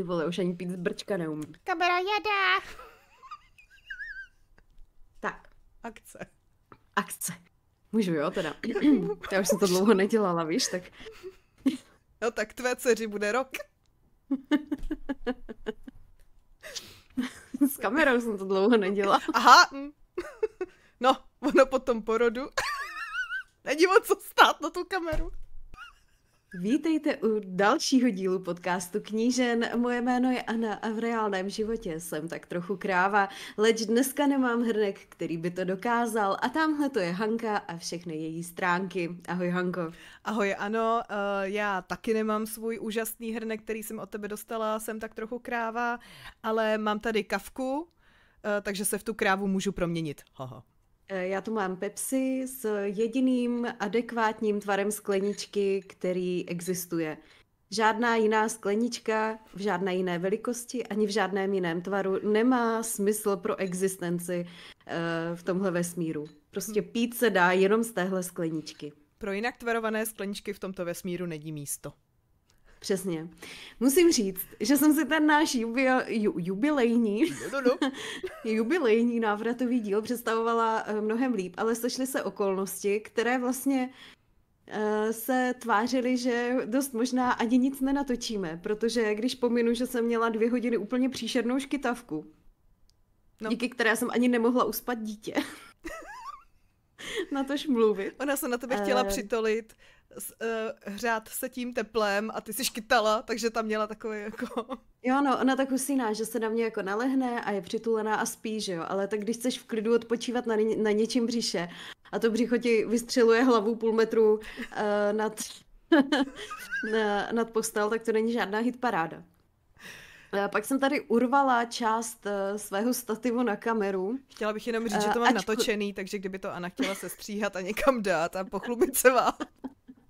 Ty vole, už ani pít z brčka neumí. Kamera jede! Tak. Akce. Akce. Můžu jo, teda. Já už jsem to dlouho nedělala, víš, tak... No tak tvé dceři bude rok. S kamerou jsem to dlouho nedělala. Aha. No, ono po tom porodu není moc co stát na tu kameru. Vítejte u dalšího dílu podcastu Knížen. Moje jméno je Anna a v reálném životě jsem tak trochu kráva, leč dneska nemám hrnek, který by to dokázal. A tamhle to je Hanka a všechny její stránky. Ahoj Hanko. Ahoj Ano, eh, já taky nemám svůj úžasný hrnek, který jsem od tebe dostala, jsem tak trochu kráva, ale mám tady kavku, eh, takže se v tu krávu můžu proměnit. Haha. Eh, já tu mám Pepsi s jediným adekvátním tvarem skleničky, který existuje. Žádná jiná sklenička v žádné jiné velikosti ani v žádném jiném tvaru nemá smysl pro existenci eh, v tomhle vesmíru. Prostě hm. pít se dá jenom z téhle skleničky. Pro jinak tvarované skleničky v tomto vesmíru není místo. Přesně. Musím říct, že jsem si ten náš jubil, ju, jubilejní, no, no. no. jubilejní návratový díl představovala eh, mnohem líp, ale sešly se okolnosti, které vlastně eh, se tvářili, že dost možná ani nic nenatočíme, protože když pominu, že jsem měla dvě hodiny úplně příšernou škytavku, no. díky které jsem ani nemohla uspat dítě. na tož mluvit. Ona se na tebe chtěla uh... přitolit uh, hřát se tím teplem a ty jsi škytala, takže tam měla takový jako... Jo, no, ona tak husíná, že se na mě jako nalehne a je přitulená a spí, že jo, ale tak když chceš v klidu odpočívat na, na něčím břiše a to břicho ti vystřeluje hlavu půl metru uh, nad, na, nad postel, tak to není žádná hit paráda. Eh, pak jsem tady urvala část svého stativu na kameru. Chtěla bych jenom říct, že to mám Ačku... natočený, takže kdyby to Anna chtěla se stříhat a někam dát a pochlubit se vám.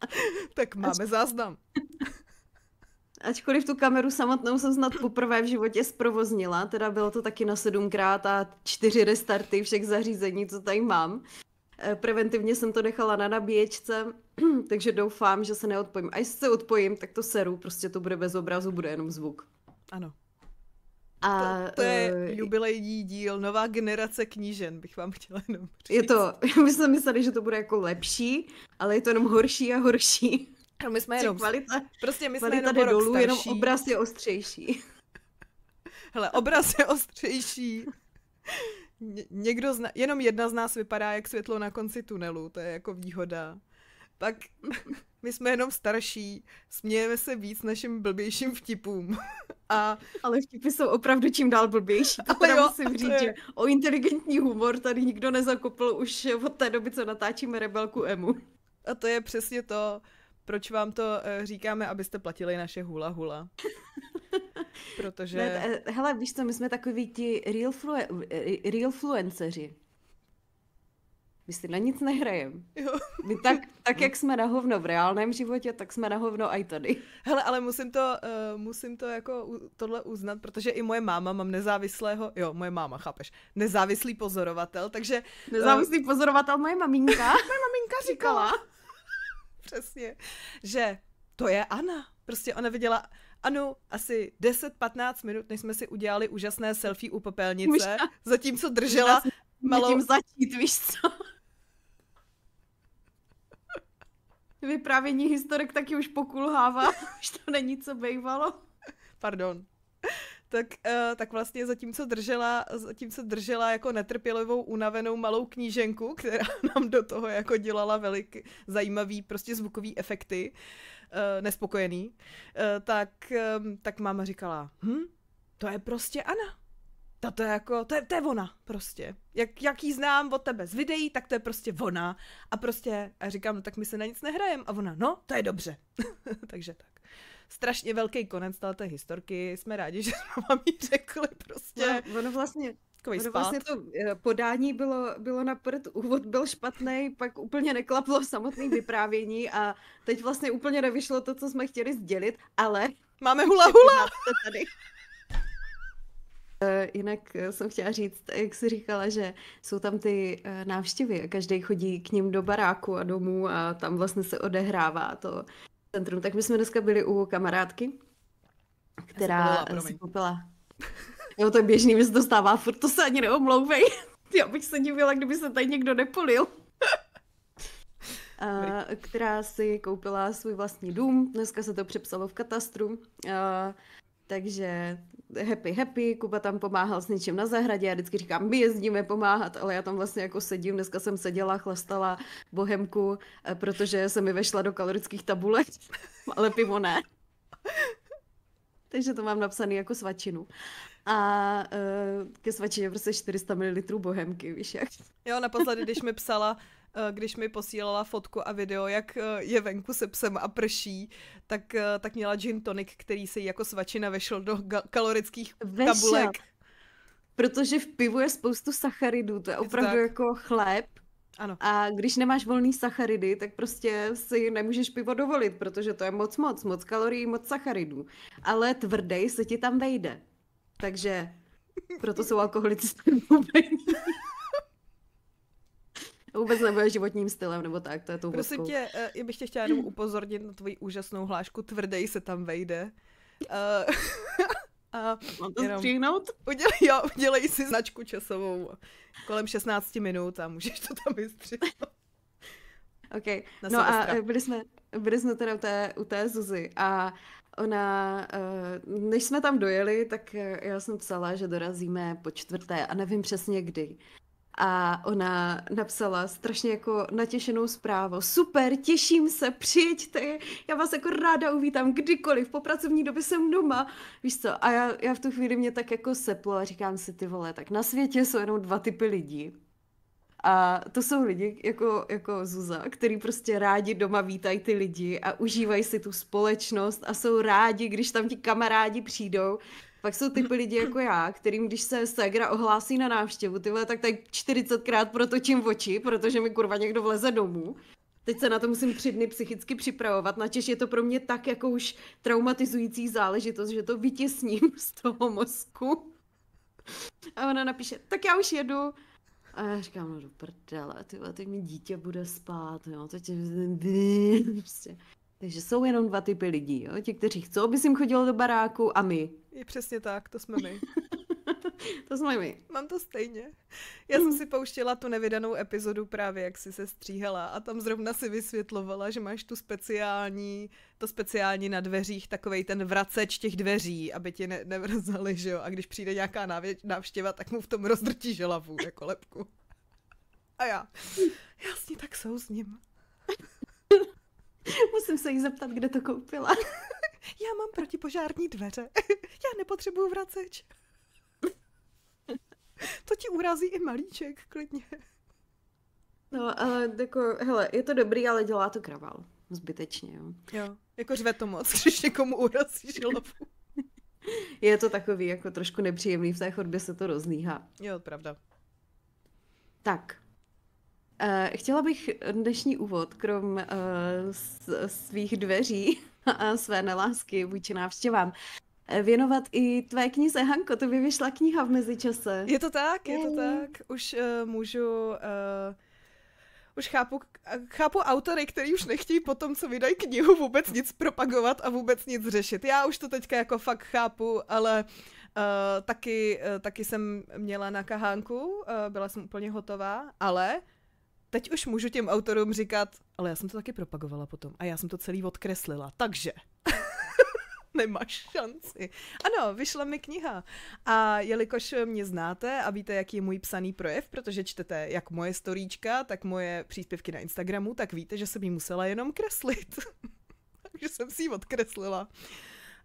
tak máme Ač... záznam. Ačkoliv tu kameru samotnou jsem snad poprvé v životě zprovoznila, teda bylo to taky na sedmkrát a čtyři restarty všech zařízení, co tady mám. Eh, preventivně jsem to nechala na nabíječce, takže doufám, že se neodpojím. A jestli se odpojím, tak to seru, prostě to bude bez obrazu, bude jenom zvuk. Ano. A, to, to je uh, jubilejní díl, nová generace knížen, bych vám chtěla jenom říct. Je to, my jsme mysleli, že to bude jako lepší, ale je to jenom horší a horší. No my jsme jenom, kvalita, prostě my kvalita jsme jenom jde dolů, starší. jenom obraz je ostřejší. Hele, obraz je ostřejší. Ně- někdo zna- jenom jedna z nás vypadá jak světlo na konci tunelu, to je jako výhoda tak my jsme jenom starší, smějeme se víc našim blbějším vtipům. A... Ale vtipy jsou opravdu čím dál blbější. To Ale jo, musím říct, že o inteligentní humor tady nikdo nezakopl už od té doby, co natáčíme Rebelku Emu. A to je přesně to, proč vám to eh, říkáme, abyste platili naše hula hula. Protože... Ne, eh, hele, víš co, my jsme takoví ti real, flu- eh, real fluenceři my si na nic nehrajeme. My tak, tak, jak jsme na hovno v reálném životě, tak jsme na hovno i tady. Hele, ale musím to, uh, musím to jako u, tohle uznat, protože i moje máma, mám nezávislého, jo, moje máma, chápeš, nezávislý pozorovatel, takže... Uh, nezávislý pozorovatel moje maminka. moje maminka říkala. Přesně. Že to je Ana. Prostě ona viděla ano, asi 10-15 minut, než jsme si udělali úžasné selfie u popelnice, Můža, zatímco držela malou... Tím začít, víš co? vyprávění historik taky už pokulhává, už to není co bývalo. Pardon. Tak, uh, tak vlastně zatímco držela, zatímco držela jako netrpělivou, unavenou malou kníženku, která nám do toho jako dělala velik zajímavý prostě zvukový efekty, uh, nespokojený, uh, tak, um, tak máma říkala, hm, to je prostě Ana ta to je jako, to je, to je ona prostě. Jak, jak ji znám od tebe z videí, tak to je prostě ona. A prostě a říkám, no tak my se na nic nehrajem. A ona, no, to je dobře. Takže tak. Strašně velký konec té historky. Jsme rádi, že jsme vám ji řekli prostě. No, ono vlastně, Takový no, vlastně to eh, podání bylo, bylo na prd, úvod byl špatný, pak úplně neklaplo samotné vyprávění a teď vlastně úplně nevyšlo to, co jsme chtěli sdělit, ale... Máme hula hula! Tady. Eh, jinak eh, jsem chtěla říct, jak jsi říkala, že jsou tam ty eh, návštěvy a každý chodí k ním do baráku a domů a tam vlastně se odehrává to centrum. Tak my jsme dneska byli u kamarádky, která si koupila. Jo, to je běžný, mi se dostává furt, to se ani neomlouvej. Já bych se divila, kdyby se tady někdo nepolil. A, která si koupila svůj vlastní dům. Dneska se to přepsalo v katastru. A, takže happy, happy, Kuba tam pomáhal s něčím na zahradě, já vždycky říkám, my jezdíme pomáhat, ale já tam vlastně jako sedím, dneska jsem seděla, chlastala bohemku, eh, protože se mi vešla do kalorických tabulek, ale pivo ne. Takže to mám napsané jako svačinu. A uh, ke svačině prostě 400 ml bohemky, víš jak. Jo, naposledy, když mi psala, Eh, když mi posílala fotku a video, jak eh, je venku se psem a prší, tak, eh, tak měla gin tonic, který se jí jako svačina vešel do kalorických vešel. tabulek. Protože v pivu je spoustu sacharidů, to je opravdu tak. jako chléb. Ano. A když nemáš volný sacharidy, tak prostě si nemůžeš pivo dovolit, protože to je moc moc, moc kalorií, moc sacharidů. Ale tvrdej se ti tam vejde. Takže proto jsou alkoholici s Vůbec nebude životním stylem nebo tak, to je tou Prosím tě, eh, já bych tě chtěla jenom upozornit na tvoji úžasnou hlášku, tvrdej se tam vejde. Uh, a Mám to jenom, stříhnout? Udělej, jo, udělej si značku časovou kolem 16 minut a můžeš to tam vystřihnout. OK, na no semestra. a byli jsme, byli jsme teda u té, u té Zuzi a ona, eh, než jsme tam dojeli, tak já jsem psala, že dorazíme po čtvrté a nevím přesně kdy a ona napsala strašně jako natěšenou zprávu. Super, těším se, přijďte, já vás jako ráda uvítám kdykoliv, po pracovní době jsem doma, víš co. A já, já v tu chvíli mě tak jako seplo a říkám si, ty vole, tak na světě jsou jenom dva typy lidí. A to jsou lidi jako, jako Zuza, který prostě rádi doma vítají ty lidi a užívají si tu společnost a jsou rádi, když tam ti kamarádi přijdou. Pak jsou typy lidi jako já, kterým když se ségra ohlásí na návštěvu, tyhle, tak tak 40krát protočím oči, protože mi kurva někdo vleze domů. Teď se na to musím tři dny psychicky připravovat, načež je to pro mě tak jako už traumatizující záležitost, že to vytěsním z toho mozku. A ona napíše, tak já už jedu. A já říkám, no do prdele, tyhle, teď mi dítě bude spát, jo, teď prostě. Takže jsou jenom dva typy lidí, jo? ti, kteří chcou, aby jim chodilo do baráku a my, je přesně tak, to jsme my. to jsme my. Mám to stejně. Já jsem si pouštěla tu nevydanou epizodu právě, jak si se stříhala a tam zrovna si vysvětlovala, že máš tu speciální, to speciální na dveřích, takový ten vraceč těch dveří, aby ti ne, nevrzali, že jo. A když přijde nějaká návě, návštěva, tak mu v tom rozdrtí želavu jako lepku. A já, jasně, tak ní s ním. Musím se jí zeptat, kde to koupila. Já mám protipožární dveře. Já nepotřebuju vraceč. To ti urazí i malíček, klidně. No, ale jako, hele, je to dobrý, ale dělá to kraval. Zbytečně, jo. Jo, jako řve to moc, když někomu urazí žilovu. je to takový jako trošku nepříjemný, v té chodbě se to rozlíhá. Jo, pravda. Tak, eh, Chtěla bych dnešní úvod, krom uh, svých dveří, a své nelásky vůči návštěvám eh, věnovat i tvé knize. Hanko, to by vyšla kniha v mezičase. Je to tak, je to tak. Už uh, můžu... Uh, už chápu, chápu autory, kteří už nechtějí po tom, co vydají knihu, vůbec nic propagovat a vůbec nic řešit. Já už to teďka jako fakt chápu, ale uh, taky, uh, taky jsem měla na kahánku, uh, byla jsem úplně hotová, ale teď už můžu těm autorům říkat, ale já jsem to taky propagovala potom a já jsem to celý odkreslila, takže nemáš šanci. Ano, vyšla mi kniha. A jelikož mě znáte a víte, jaký je můj psaný projev, protože čtete jak moje storíčka, tak moje příspěvky na Instagramu, tak víte, že jsem ji musela jenom kreslit. Takže jsem si ji odkreslila.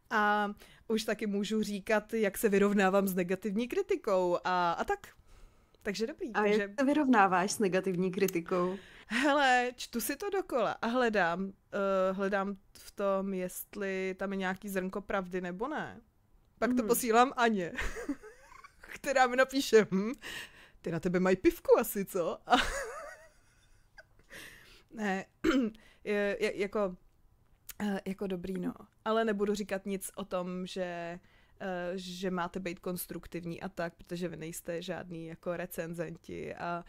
A už taky můžu říkat, jak se vyrovnávám s negativní kritikou a, a tak. Takže dobrý. A takže... jak se vyrovnáváš s negativní kritikou? Hele, čtu si to dokola a hledám, uh, hledám v tom, jestli tam je nějaký zrnko pravdy nebo ne. Pak mm. to hmm. posílám Aně, která mi napíše, hm, ty na tebe mají pivku asi, co? A ne, je, je, jako, eh, jako dobrý, no. Ale nebudu říkat nic o tom, že Eh, že máte být konstruktivní a tak, protože vy nejste žádný jako recenzenti a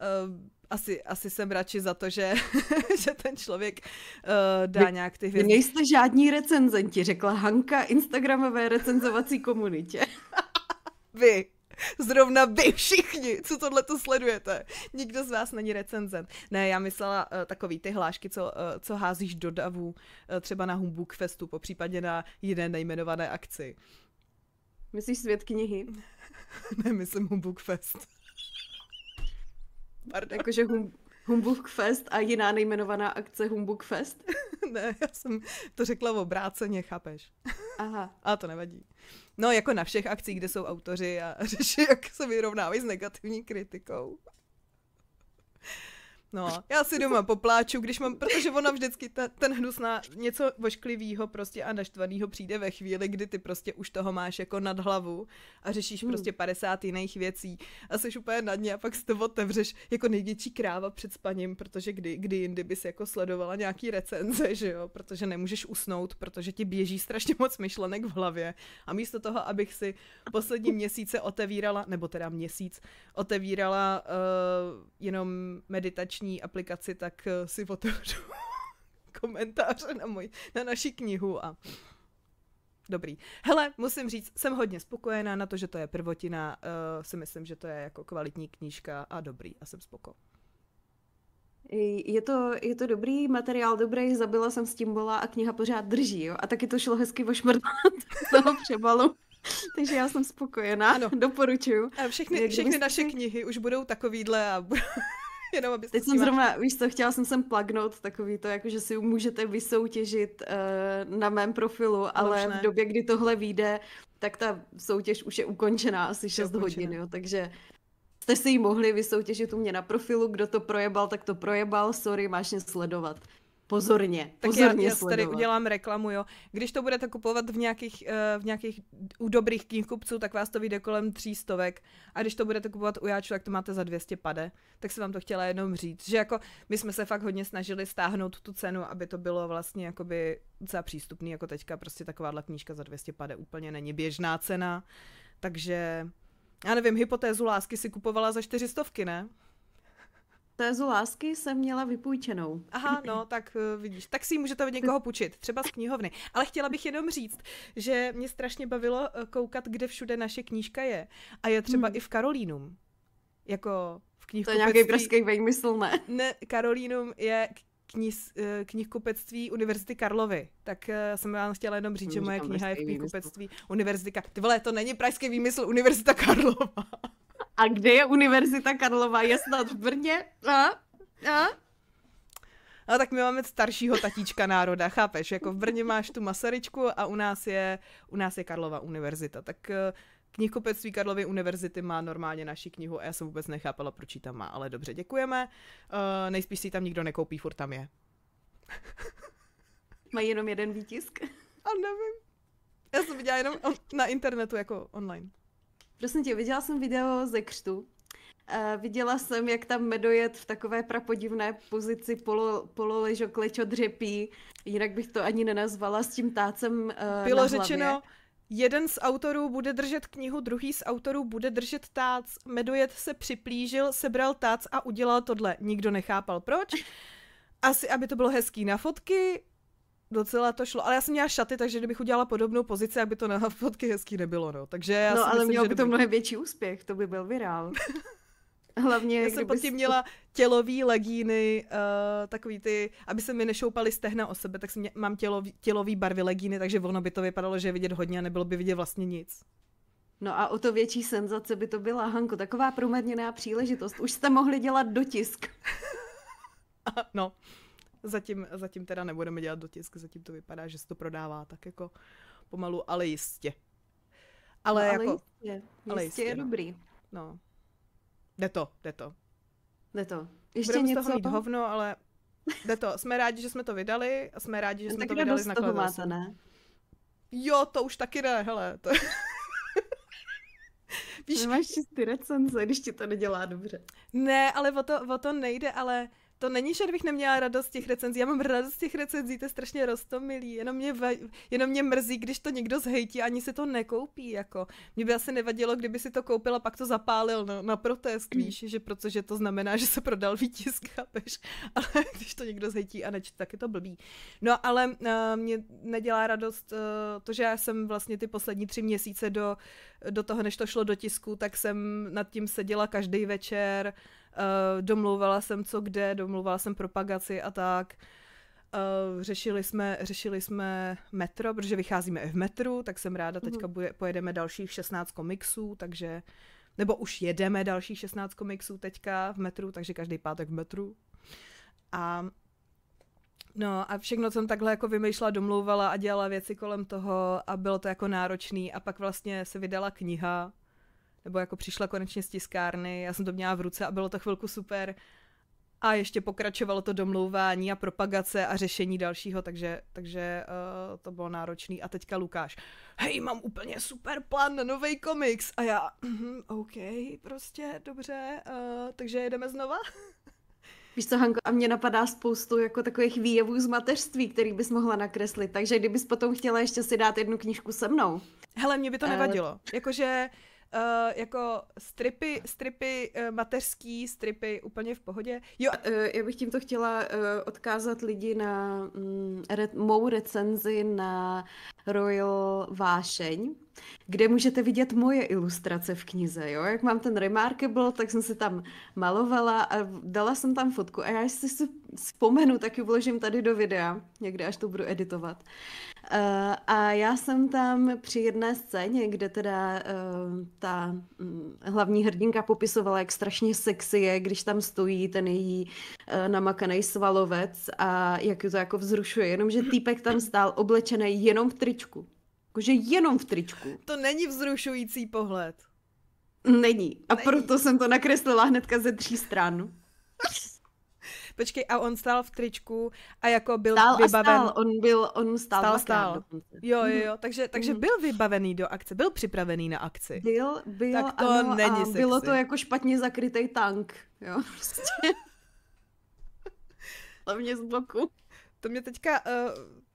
eh, asi, asi jsem radši za to, že, že ten člověk uh, dá vy, nějak ty věci. Nejste žádní recenzenti, řekla Hanka Instagramové recenzovací komunitě. vy. Zrovna vy všichni, co tohle to sledujete. Nikdo z vás není recenzent. Ne, já myslela uh, takový ty hlášky, co, uh, co házíš do davu, uh, třeba na Humbug Festu, případě na jiné nejmenované akci. Uh, Myslíš svět knihy? ne, myslím Humbug Fest. Pardon. Jakože hum, Humbug Fest a jiná nejmenovaná akce Humbug Fest? ne, já jsem to řekla v obráceně, chápeš? Aha. A to nevadí. No, jako na všech akcích, kde jsou autoři a řeší, jak se vyrovnávají s negativní kritikou. No, já si doma popláču, když mám, protože ona vždycky ta, ten hnus na něco vošklivýho prostě a naštvaného přijde ve chvíli, kdy ty prostě už toho máš jako nad hlavu a řešíš hmm. prostě 50 jiných věcí a jsi úplně na dně a pak si to otevřeš jako největší kráva před spaním, protože kdy, kdy jindy bys jako sledovala nějaký recenze, že jo, protože nemůžeš usnout, protože ti běží strašně moc myšlenek v hlavě a místo toho, abych si poslední měsíce otevírala, nebo teda měsíc, otevírala uh, jenom meditační komerční aplikaci, tak eh, si otevřu komentáře na, můj, na naši knihu a dobrý. Hele, musím říct, jsem hodně spokojená na to, že to je prvotina, uh, si myslím, že to je jako kvalitní knížka a dobrý a jsem spoko. Je to, je to dobrý materiál, dobrý, zabila jsem s tím bola a kniha pořád drží, jo? A taky to šlo hezky z toho přebalu. Takže já jsem spokojená, ano. doporučuju. A všechny, všechny naše knihy už budou takovýhle a Jenom, aby Teď jsem zrovna, víš co, chtěla jsem sem plagnout takový to, jako že si můžete vysoutěžit uh, na mém profilu, no ale Možné. v době, kdy tohle vyjde, tak ta soutěž už je ukončená asi 6 ukončená. hodin, jo, takže jste si ji mohli vysoutěžit u mě na profilu, kdo to projebal, tak to projebal, sorry, máš mě sledovat. Pozorně, pozorně tak já, já sledovat. tady udělám reklamu, jo. Když to budete kupovat v nějakých, eh, v nějakých u dobrých knihkupců, tak vás to vyjde kolem stovek. A když to budete kupovat u Jáču, tak to máte za 200 pade. Tak se vám to chtěla jenom říct, že jako my jsme se fakt hodně snažili stáhnout tu cenu, aby to bylo vlastně jakoby za přístupný, jako teďka prostě takováhle knížka za 200 pade úplně není běžná cena. Takže, já nevím, hypotézu lásky si kupovala za 400, ne? tézu lásky jsem měla vypůjčenou. Aha, no, tak eh, vidíš. Tak si ji můžete od někoho půjčit, třeba z knihovny. Ale chtěla bych jenom říct, že mě strašně bavilo eh, koukat, kde všude naše knížka je. A je třeba hmm. i v Karolínum. Jako v knihkupectví. To je nějaký pražský vejmysl, ne? Ne, Karolínum je kniz, eh, knihkupectví Univerzity Karlovy. Tak jsem vám chtěla jenom říct, že moje kniha je v knihkupectví Univerzity Karlovy. Ty vole, to není pražský výmysl Univerzita Karlova. A kde je Univerzita Karlova? Je snad v Brně? A? A? No tak my máme staršího tatíčka národa, chápeš? Jako v Brně máš tu Masaryčku a u nás je, u nás je Karlova univerzita. Tak eh, knihkupectví Karlovy univerzity má normálně naši knihu a já jsem vůbec nechápala, proč ji tam má. Ale dobře, děkujeme. Uh, nejspíš si tam nikdo nekoupí, furt tam je. Mají jenom jeden výtisk? A nevím. Já jsem viděla jenom na internetu jako online. Prosím tě, viděla jsem video ze křtu. A eh, viděla jsem, jak tam medojet v takové prapodivné pozici polo, pololežo klečo dřepí, jinak bych to ani nenazvala, s tím tácem uh, Bylo na řečeno, hlavě. jeden z autorů bude držet knihu, druhý z autorů bude držet tác. Medojet se připlížil, sebral tác a udělal tohle. Nikdo nechápal proč. Asi, aby to bylo hezký na fotky, docela to šlo. Ale já jsem měla šaty, takže kdybych udělala podobnou pozici, aby to na fotky hezký nebylo. No, takže já no ale mělo by to mnohem větší úspěch, to by byl virál. Hlavně, já jsem pod tím měla tělový legíny, uh, takový ty, aby se mi nešoupaly stehna o sebe, tak jsem mě, mám tělový, tělový barvy legíny, takže ono by to vypadalo, že je vidět hodně a nebylo by vidět vlastně nic. No a o to větší senzace by to byla, Hanko, taková promarněná příležitost. Už jste mohli dělat dotisk. no, Zatím, zatím teda nebudeme dělat dotisk, zatím to vypadá, že se to prodává tak jako pomalu, ale jistě. Ale, no, ale jako... Jistě. Ale jistě, jistě je no. dobrý. No. Jde to, jde to. Jde to. Ještě Budeme něco? z toho mít hovno, ale jde to. Jsme rádi, že jsme to vydali a jsme rádi, že no, jsme tak to vydali z toho máte, ne? Jo, to už taky ne, hele. To... Víš, Nemáš čistý recenze, když ti to nedělá dobře. Ne, ale o to, o to nejde, ale to není, že bych neměla radost z těch recenzí. Já mám radost z těch recenzí, to je strašně rostomilý. Jenom mě, jenom mě mrzí, když to někdo zhejtí ani se to nekoupí. Jako. Mě by asi nevadilo, kdyby si to koupil a pak to zapálil na, na protest, víš, mm. že protože to znamená, že se prodal výtisk, chápeš? Ale když to někdo zhejtí a nečte, tak je to blbý. No ale uh, mě nedělá radost uh, to, že já jsem vlastně ty poslední tři měsíce do, do toho, než to šlo do tisku, tak jsem nad tím seděla každý večer Uh, domlouvala jsem co kde, domlouvala jsem propagaci a tak. Uh, řešili, jsme, řešili jsme metro, protože vycházíme i v metru, tak jsem ráda, teďka mhm. bude, pojedeme dalších 16 komiksů, takže nebo už jedeme dalších 16 komiksů teďka v metru, takže každý pátek v metru. A No a všechno jsem takhle jako vymýšlela, domlouvala a dělala věci kolem toho a bylo to jako náročný a pak vlastně se vydala kniha nebo jako přišla konečně z tiskárny, já jsem to měla v ruce a bylo to chvilku super. A ještě pokračovalo to domlouvání a propagace a řešení dalšího, takže, takže uh, to bylo náročný. A teďka Lukáš, hej, mám úplně super plán na nový komiks. A já, mhm, OK, prostě, dobře, uh, takže jedeme znova. Víš co, Hanko, a mě napadá spoustu jako takových výjevů z mateřství, který bys mohla nakreslit, takže kdybys potom chtěla ještě si dát jednu knížku se mnou. Hele, mě by to nevadilo. Jakože Uh, jako stripy, stripy uh, mateřský, stripy úplně v pohodě. Jo, uh, já bych tímto chtěla uh, odkázat lidi na um, re- mou recenzi na Royal Vášeň, kde můžete vidět moje ilustrace v knize. Jo? Jak mám ten Remarkable, tak jsem si tam malovala a dala jsem tam fotku. A já si si vzpomenu, tak ji vložím tady do videa, někde až to budu editovat. Eh, a já jsem tam při jedné scéně, kde teda eh, ta mm, hlavní hrdinka popisovala, jak strašně sexy je, když tam stojí ten její eh, namakaný svalovec a jak to jako vzrušuje. Jenomže týpek tam stál oblečený jenom v tričku tričku. Jakože jenom v tričku. To není vzrušující pohled. Není. A není. proto jsem to nakreslila hnedka ze tří stran. Počkej, a on stál v tričku a jako byl stál vybaven. A stál, on byl, on stál, stál, stál. Jo, jo, jo, takže, takže mhm. byl vybavený do akce, byl připravený na akci. Byl, byl, tak to ano, není a sexy. bylo to jako špatně zakrytý tank, jo, prostě. Hlavně z boku. To mě teďka uh,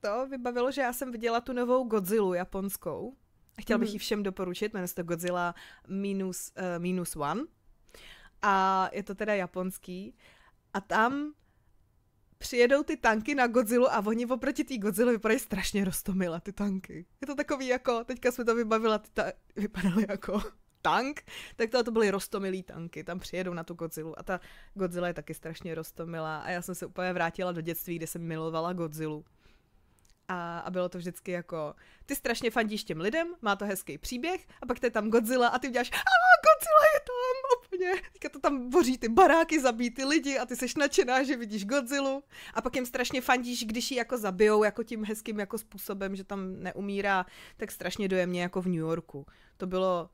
to vybavilo, že já jsem viděla tu novou Godzilla japonskou. Chtěla bych mm. ji všem doporučit, jmenuje se to Godzilla minus, uh, minus one. A je to teda japonský. A tam přijedou ty tanky na Godzilla a oni oproti té Godzilla vypadají strašně roztomila ty tanky. Je to takový jako, teďka jsme to vybavila, ty ta- vypadaly jako tank, tak to, to byly roztomilý tanky, tam přijedou na tu Godzilla a ta Godzilla je taky strašně roztomilá a já jsem se úplně vrátila do dětství, kde jsem milovala Godzilla. A, a bylo to vždycky jako, ty strašně fandíš těm lidem, má to hezký příběh, a pak to je tam Godzilla a ty uděláš, a Godzilla je tam, úplně. Teďka to tam boří ty baráky, zabíjí ty lidi a ty seš nadšená, že vidíš Godzilla, A pak jim strašně fandíš, když ji jako zabijou, jako tím hezkým jako způsobem, že tam neumírá, tak strašně dojemně jako v New Yorku. To bylo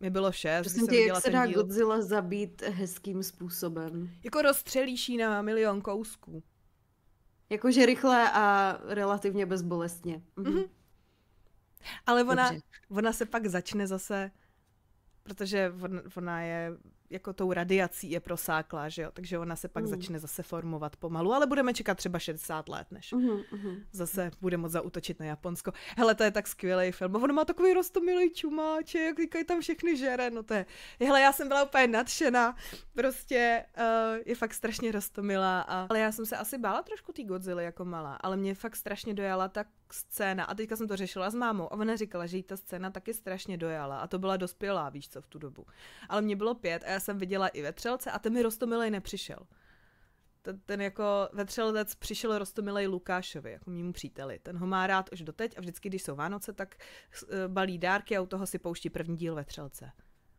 mi bylo šest, Prosím tě, jak se dá díl. Godzilla zabít hezkým způsobem? Jako rozstřelíš na milion kousků. Jakože rychle a relativně bezbolestně. Mhm. mm Ale ona, ona se pak začne zase, protože on, ona je jako tou radiací je prosáklá, že jo, takže ona se pak mm. začne zase formovat pomalu, ale budeme čekat třeba 60 let, než mm, mm. zase bude moc zautočit na Japonsko. Hele, to je tak skvělý film, on má takový rostomilý čumáček, říkají tam všechny žere, no to je, hele, já jsem byla úplně nadšená, prostě uh, je fakt strašně rostomilá, a... ale já jsem se asi bála trošku té Godzilla jako malá, ale mě fakt strašně dojala ta scéna, a teďka jsem to řešila s mámou, a ona říkala, že jí ta scéna taky strašně dojala a to byla dospělá, víš co, v tu dobu. Ale mě bylo pět a já jsem viděla i vetřelce a ten mi rostomilej nepřišel. Ten, ten jako vetřelec přišel rostomilej Lukášovi, jako mýmu příteli. Ten ho má rád už doteď a vždycky, když jsou Vánoce, tak e, balí dárky a u toho si pouští první díl vetřelce.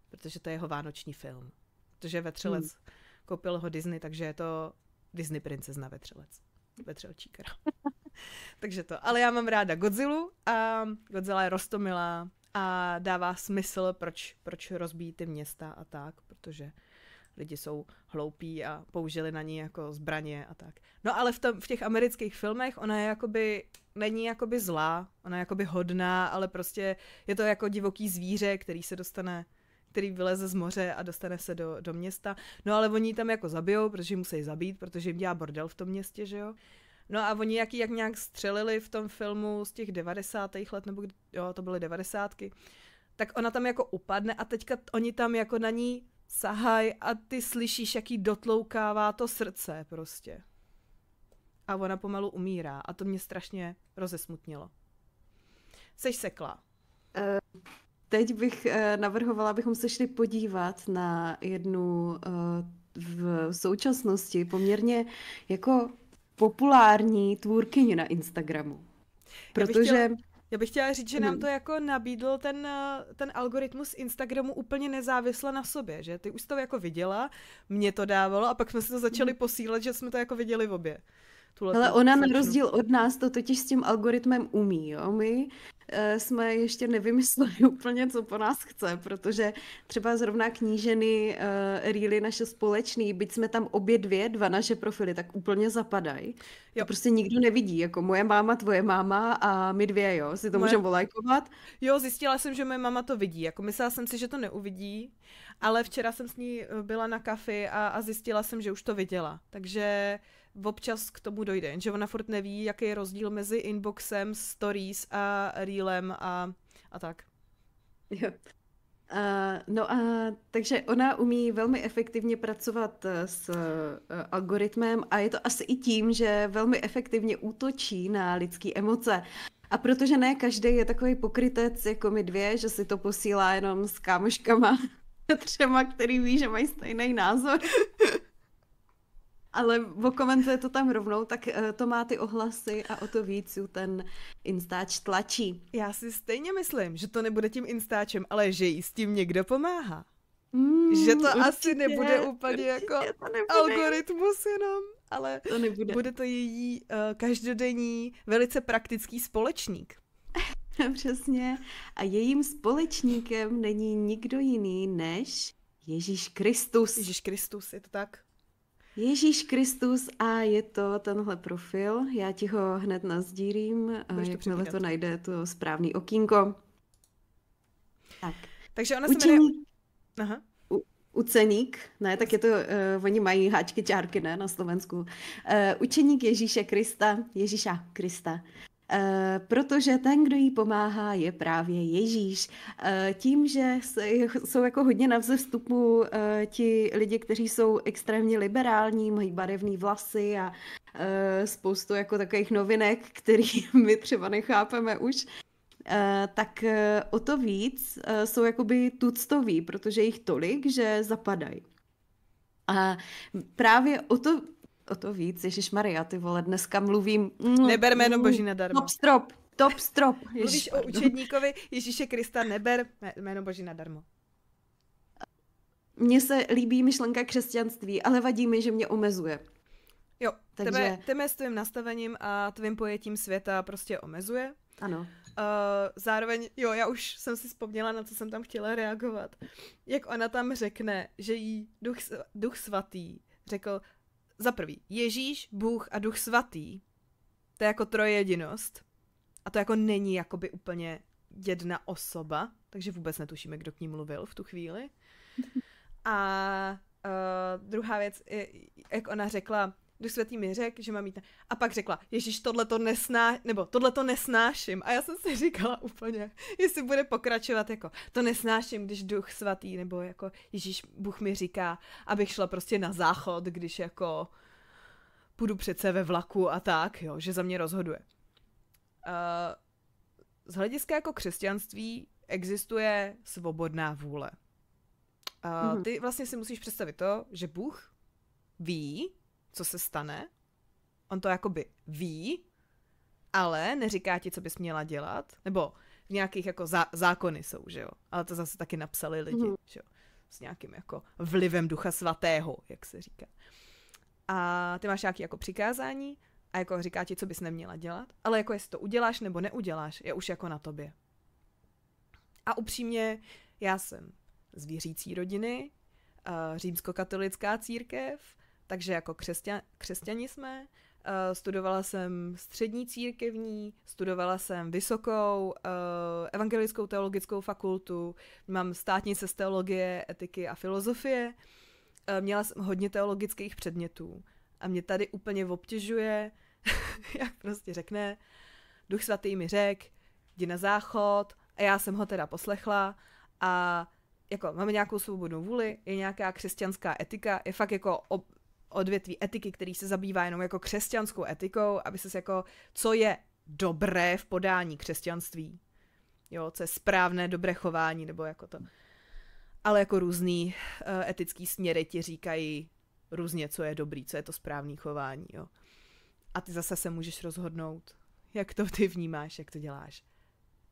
Protože to je jeho vánoční film. Protože vetřelec, hmm. koupil ho Disney, takže je to Disney princezna vetřelec. Vetřelčíkra. Takže to. Ale já mám ráda Godzilla a Godzilla je roztomilá a dává smysl, proč, proč rozbíjí ty města a tak, protože lidi jsou hloupí a použili na ní jako zbraně a tak. No ale v, tom, v těch amerických filmech ona je jakoby, není jakoby zlá, ona je jakoby hodná, ale prostě je to jako divoký zvíře, který se dostane který vyleze z moře a dostane se do, do města. No ale oni tam jako zabijou, protože musí zabít, protože jim dělá bordel v tom městě, že jo. No a oni jak, jak nějak střelili v tom filmu z těch 90. let, nebo jo, to byly 90. tak ona tam jako upadne a teďka oni tam jako na ní sahaj a ty slyšíš, jaký dotloukává to srdce prostě. A ona pomalu umírá a to mě strašně rozesmutnilo. Seš sekla. Eh, teď bych eh, navrhovala, abychom se šli podívat na jednu eh, v současnosti poměrně jako populární tvůrkyni na Instagramu. Protože... Já bych, chtěla, já bych chtěla říct, že nám hmm. to jako nabídl ten, eh, ten algoritmus Instagramu úplně nezávisle na sobě, že ty už to jako viděla, mě to dávalo a pak jsme se to začali hmm. posílat, že jsme to jako viděli v obě. Ale ona na rozdíl od nás to totiž s tím algoritmem umí, jo? My Eh, jsme ještě nevymysleli úplně, co po nás chce, protože třeba zrovna kníženy eh, Reely naše společný, byť jsme tam obě dvě, dva naše profily, tak úplně zapadají. To prostě nikdo nevidí, jako moje máma, tvoje máma a my dvě, jo, si to moje... můžeme volajkovat. Jo, zjistila jsem, že moje máma to vidí, jako myslela jsem si, že to neuvidí, ale včera jsem s ní eh, byla na kafi a, a zjistila jsem, že už to viděla, takže občas k tomu dojde, že ona furt neví, jaký je rozdíl mezi inboxem, stories a reelem a, a tak. Jo. Uh, no a takže ona umí velmi efektivně pracovat eh, s uh, algoritmem a je to asi i tím, že velmi efektivně útočí na lidské emoce. A protože ne každý je takový pokrytec jako my dvě, že si to posílá jenom s kámoškama třema, který ví, že mají stejný názor, ale okomentuje to tam rovnou, tak eh, to má ty ohlasy a o to víc ju ten Instač tlačí. Já si stejně myslím, že to nebude tím Instačem, ale že jí s tím někdo pomáhá. Mm, že to určitě, asi nebude úplně jako nebude. algoritmus jenom, ale to nebude. bude to její uh, každodenní, velice praktický společník. Přesně. A jejím společníkem není nikdo jiný než Ježíš Kristus. Ježíš Kristus, je to tak? Ježíš Kristus a je to tenhle profil. Já ti ho hned nazdílím, eh, jakmile to najde to správný okýnko. Tak. Takže ona Učení... se jmenuje... Aha. uceník, ne, tak je to, uh, oni mají háčky, čárky, ne, na Slovensku. Uh, učeník Ježíše Krista, Ježíša Krista. Eh, protože ten, kdo jí pomáhá, je právě Ježíš. Eh, tím, že jsou jako hodně na vzestupu eh, ti lidi, kteří jsou extrémně liberální, mají barevné vlasy a spoustu jako takových novinek, který my třeba nechápeme už, tak o to víc jsou jakoby tuctoví, protože jich tolik, že zapadají. A právě o to o to víc. Ježíš Maria, ty vole, dneska mluvím. Mm, neber jméno mm, boží na darmo. Top strop, top strop. Ježíš, o učedníkovi Ježíše Krista, neber jméno boží na darmo. Mně se líbí myšlenka křesťanství, ale vadí mi, že mě omezuje. Jo, Takže... tebe s tvým nastavením a tvým pojetím světa prostě omezuje. Ano. Uh, zároveň, jo, já už jsem si vzpomněla, na co jsem tam chtěla reagovat. Jak ona tam řekne, že jí duch, duch svatý řekl, za prvý, Ježíš, Bůh a Duch Svatý, to je jako trojedinost. A to jako není jakoby úplně jedna osoba, takže vůbec netušíme, kdo k ní mluvil v tu chvíli. A uh, druhá věc, je, jak ona řekla, Duch svatý mi řekl, že mám jít. Na... A pak řekla, Ježíš, tohle to nesná, nebo tohle to nesnáším. A já jsem si říkala úplně, jestli bude pokračovat jako, to nesnáším, když duch svatý, nebo jako Ježíš, Bůh mi říká, abych šla prostě na záchod, když jako půjdu přece ve vlaku a tak, jo, že za mě rozhoduje. Uh, z hlediska jako křesťanství existuje svobodná vůle. Uh, Ty vlastně si musíš představit to, že Bůh ví, co se stane. On to jakoby ví, ale neříká ti, co bys měla dělat. Nebo v nějakých jako zá- zákony jsou, že jo. Ale to zase taky napsali lidi, mm. že jo. S nějakým jako vlivem ducha svatého, jak se říká. A ty máš nějaké jako přikázání a jako říká ti, co bys neměla dělat. Ale jako jestli to uděláš nebo neuděláš, je už jako na tobě. A upřímně, já jsem z věřící rodiny, eh, římskokatolická církev, takže jako křesťan, křesťani jsme, eh, studovala jsem střední církevní, studovala jsem vysokou eh, evangelickou teologickou fakultu, mám státnice z teologie, etiky a filozofie, eh, měla jsem hodně teologických předmětů a mě tady úplně obtěžuje, jak prostě řekne, duch svatý mi řek, jdi na záchod a já jsem ho teda poslechla a jako máme nějakou svobodnou vůli, je nějaká křesťanská etika, je fakt jako ob, odvětví etiky, který se zabývá jenom jako křesťanskou etikou, aby se jako, co je dobré v podání křesťanství. Jo, co je správné, dobré chování, nebo jako to. Ale jako různý uh, etický směry ti říkají různě, co je dobrý, co je to správné chování, jo. A ty zase se můžeš rozhodnout, jak to ty vnímáš, jak to děláš.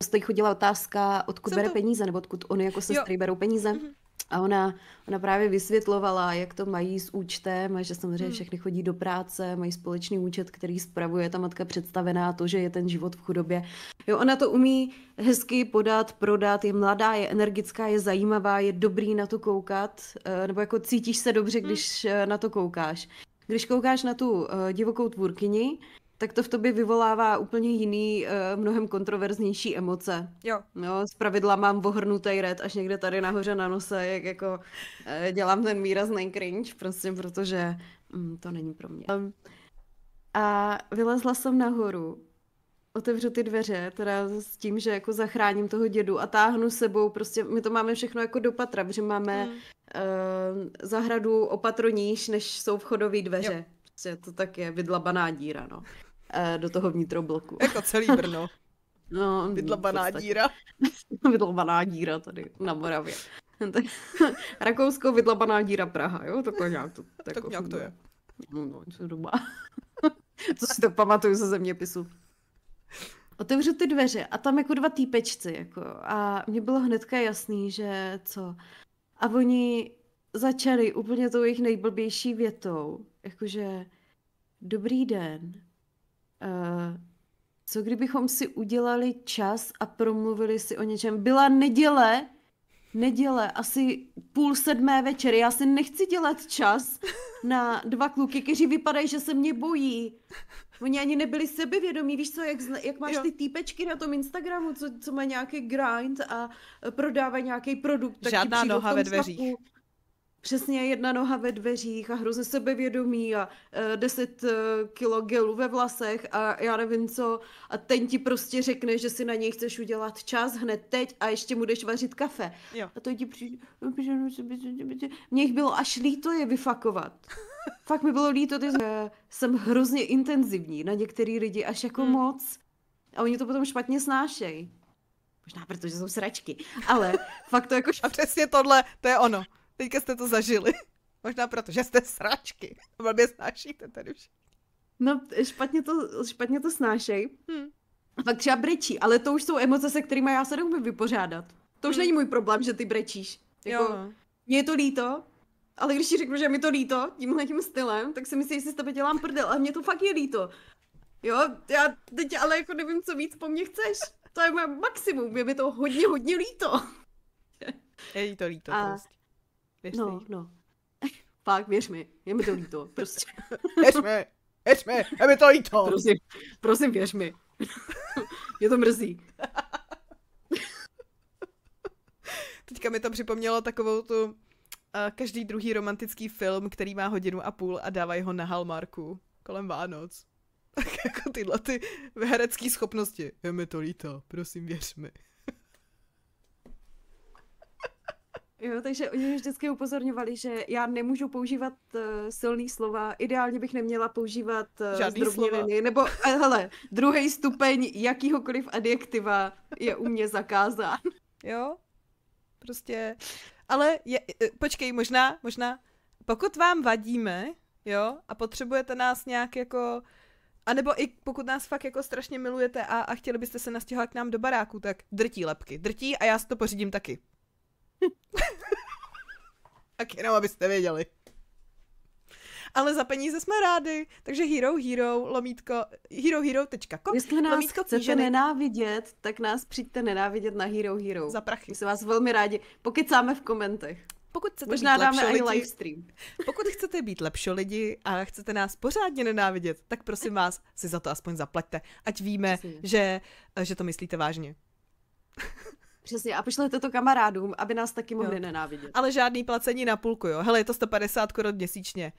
Z chodila otázka, odkud Jsem bere to... peníze, nebo odkud oni jako sestry jo. berou peníze? Mm-hmm. A ona, ona právě vysvětlovala, jak to mají s účtem a že samozřejmě hmm. všechny chodí do práce, mají společný účet, který spravuje ta matka představená, to, že je ten život v chudobě. Jo, ona to umí hezky podat, prodat, je mladá, je energická, je zajímavá, je dobrý na to koukat, eh, nebo jako cítíš se dobře, hmm. když eh, na to koukáš. Když koukáš na tu eh, divokou tvůrkyni, tak to v tobě vyvolává úplně jiný, eh, mnohem kontroverznější emoce. Jo. No, z pravidla mám vohrnutý red až někde tady nahoře na nose, jak jako eh, dělám ten výrazný cringe, prostě protože mm, to není pro mě. Um, a vylezla jsem nahoru, otevřu ty dveře, teda s tím, že jako zachráním toho dědu a táhnu sebou, prostě my to máme všechno jako do patra, protože máme mm. uh, zahradu opatroníž, než jsou vchodové dveře. Jo. Prostě to tak je, vydlabaná díra, no. Eh, do toho vnitrobloku. Jako celý Brno. No, Vydlobaná díra. Vydlobaná díra tady na Moravě. Rakousko, vydlabaná díra Praha, jo? Takhle nějak to, tak tak nějak to jako je. No, no, co doba. co si to pamatuju ze zeměpisu. Otevřu ty dveře a tam jako dva týpečci, jako. A mně bylo hnedka jasný, že co. A oni začali úplně tou jejich nejblbější větou, jakože dobrý den, Eh, co kdybychom si udělali čas a promluvili si o něčem? Byla neděle, neděle, asi půl sedmé večer. Já si nechci dělat čas na dva kluky, kteří vypadají, že se mě bojí. Oni ani nebyli sebevědomí, víš co, jak, jak máš jo. ty týpečky na tom Instagramu, co, co má nějaký grind a prodává nějaký produkt. Tak Žádná noha ve dveřích. Stavu, přesně jedna noha ve dveřích a hrozně sebevědomí a uh, 10 uh, kilo gelu ve vlasech a já nevím co a ten ti prostě řekne, že si na něj chceš udělat čas hned teď a ještě mu jdeš vařit kafe. Jo. A to ti přijde, no, Mně jich bylo až líto je vyfakovat. Fakt mi bylo líto, ty, že jsem hrozně intenzivní na některý lidi, až jako hmm. moc. A oni to potom špatně snášejí. Možná protože jsou sračky, ale fakt to jako... A přesně tohle, to je ono. Teďka jste to zažili. Možná proto, že jste sračky. Blbě snášíte tady už. No, špatně to, špatně to snášej. Hmm. Pak třeba brečí, ale to už jsou emoce, se kterými já se neumím vypořádat. To už hmm. není můj problém, že ty brečíš. Jako, jo. No. Mně je to líto, ale když ti řeknu, že mi to líto tímhle tím stylem, tak si myslím, že si s tebe dělám prdel, ale mě to fakt je líto. Jo, já teď ale jako nevím, co víc po mně chceš. To je moje maximum, je mi to hodně, hodně líto. Je jí to líto a, prostě. Věřte. No, no. Pak věř mi, je mi to líto, prostě. věř mi, věř mi, je mi to líto. Prosím, prosím věř mi. Mě to mrzí. Teďka mi to připomnělo takovou tu uh, každý druhý romantický film, který má hodinu a půl a dávají ho na Halmarku kolem Vánoc. Tak jako tyhle ty herecké schopnosti. Je mi to líto, prosím věř mi. Jo, takže oni mě vždycky upozorňovali, že já nemůžu používat uh, silný slova, ideálně bych neměla používat uh, Žádný slova. nebo uh, hele, druhý stupeň jakýhokoliv adjektiva je u mě zakázán. Jo, prostě, ale je, počkej, možná, možná, pokud vám vadíme, jo, a potřebujete nás nějak jako, anebo i pokud nás fakt jako strašně milujete a, a chtěli byste se nastěhovat k nám do baráku, tak drtí lepky, drtí a já si to pořídím taky. tak jenom, abyste věděli. Ale za peníze jsme rádi, takže hero hero lomítko herohero.com Jestli nás lomítko chcete kníženy. nenávidět, tak nás přijďte nenávidět na Hero Hero. Za prachy. My se vás velmi rádi pokecáme v komentech. Pokud chcete Možná být dáme i live stream. Pokud chcete být lepší lidi a chcete nás pořádně nenávidět, tak prosím vás, si za to aspoň zaplaťte, ať víme, že, že to myslíte vážně. Přesně, a pošlete to kamarádům, aby nás taky mohli jo. nenávidět. Ale žádný placení na půlku, jo. Hele, je to 150 korun měsíčně.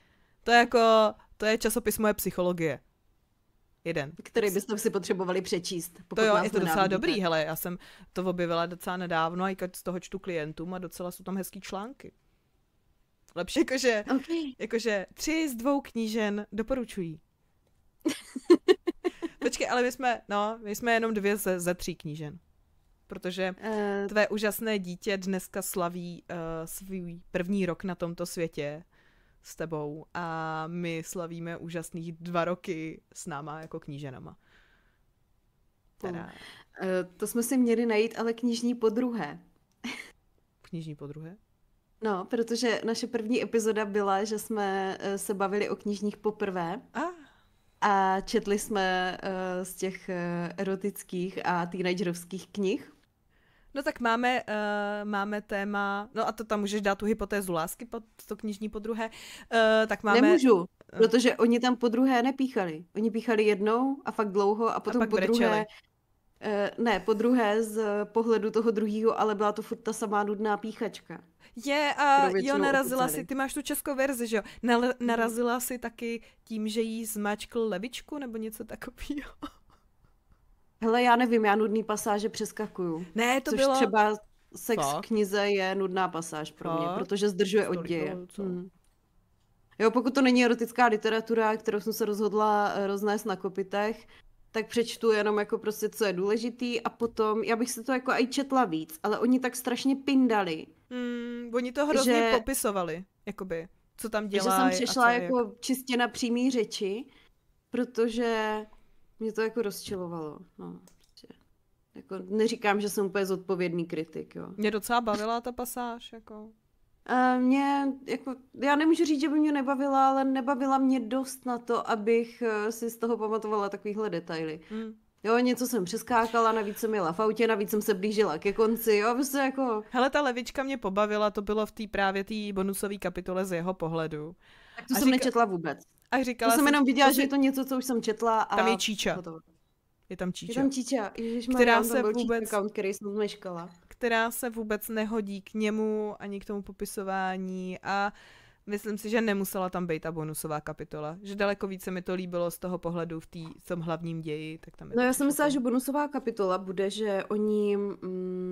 To je jako, to je časopis moje psychologie. Jeden. Který byste si potřebovali přečíst. To jo, je to docela dobrý, hele, já jsem to objevila docela nedávno a z toho čtu klientům a docela jsou tam hezký články. Lepší, jakože, okay. jakože tři z dvou knížen doporučují. Počkej, ale my jsme, no, my jsme jenom dvě ze, ze tří knížen protože eh, tvé úžasné dítě dneska slaví uh, svůj první rok na tomto světě s tebou a my slavíme úžasných dva roky s náma jako kníženama. Teda... Eh, to jsme si měli najít, ale knižní podruhé. Knižní podruhé? No, protože naše první epizoda byla, že jsme se bavili o knižních poprvé. Ah. A četli jsme uh, z těch uh, erotických a teenagerovských knih. No tak máme, uh, máme téma, no a to tam můžeš dát tu hypotézu lásky, pod, to knižní podruhé, uh, eh, tak máme... Nemůžu, eh. protože oni tam podruhé nepíchali. Oni píchali jednou a fakt dlouho a potom a podruhé... Uh, ne, po druhé z pohledu toho druhého, ale byla to furt ta samá nudná píchačka. Je a jo, narazila si, ty máš tu českou verzi, že jo? Nal, mhm. narazila si taky tím, že jí zmačkl levičku nebo něco takového. Hele, já nevím, já nudný pasáže přeskakuju. Ne, to což bylo... třeba sex v knize je nudná pasáž pro mě, protože zdržuje od děje. Hmm. Jo, pokud to není erotická literatura, kterou jsem se rozhodla eh, roznést na kopitech, tak přečtu jenom jako prostě, co je důležitý a potom, já bych se to jako i četla víc, ale oni tak strašně pindali. Mm, oni to hrozně že, popisovali, jakoby, co tam dělá. Že jsem přišla jako jak... čistě na přímý řeči, protože mě to jako rozčilovalo, no. Prostě. Jako, neříkám, že jsem úplně zodpovědný kritik, jo. Mě docela bavila ta pasáž, jako. Uh, mě, jako, já nemůžu říct, že by mě nebavila, ale nebavila mě dost na to, abych eh, si z toho pamatovala takovýhle detaily. Mm. Jo, něco jsem přeskákala, navíc jsem jela v autě, navíc jsem se blížila ke konci, jo, prostě jako... Hele, ta levička mě pobavila, to bylo v té právě té bonusové kapitole z jeho pohledu. Tak to a jsem říka... nečetla vůbec. A říkala to jsem, jsem jenom viděla, to, že je to něco, co už jsem četla. A... Tam je Číča. Je tam Číča. Je tam Číča, Ježiš, která se vůbec, account, který jsem zmeškala. Která se vůbec nehodí k němu ani k tomu popisování a myslím si, že nemusela tam být ta bonusová kapitola. Že daleko více mi to líbilo z toho pohledu v, tý, tom hlavním ději. Tak tam no já jsem myslela, že bonusová kapitola bude, že oni mm,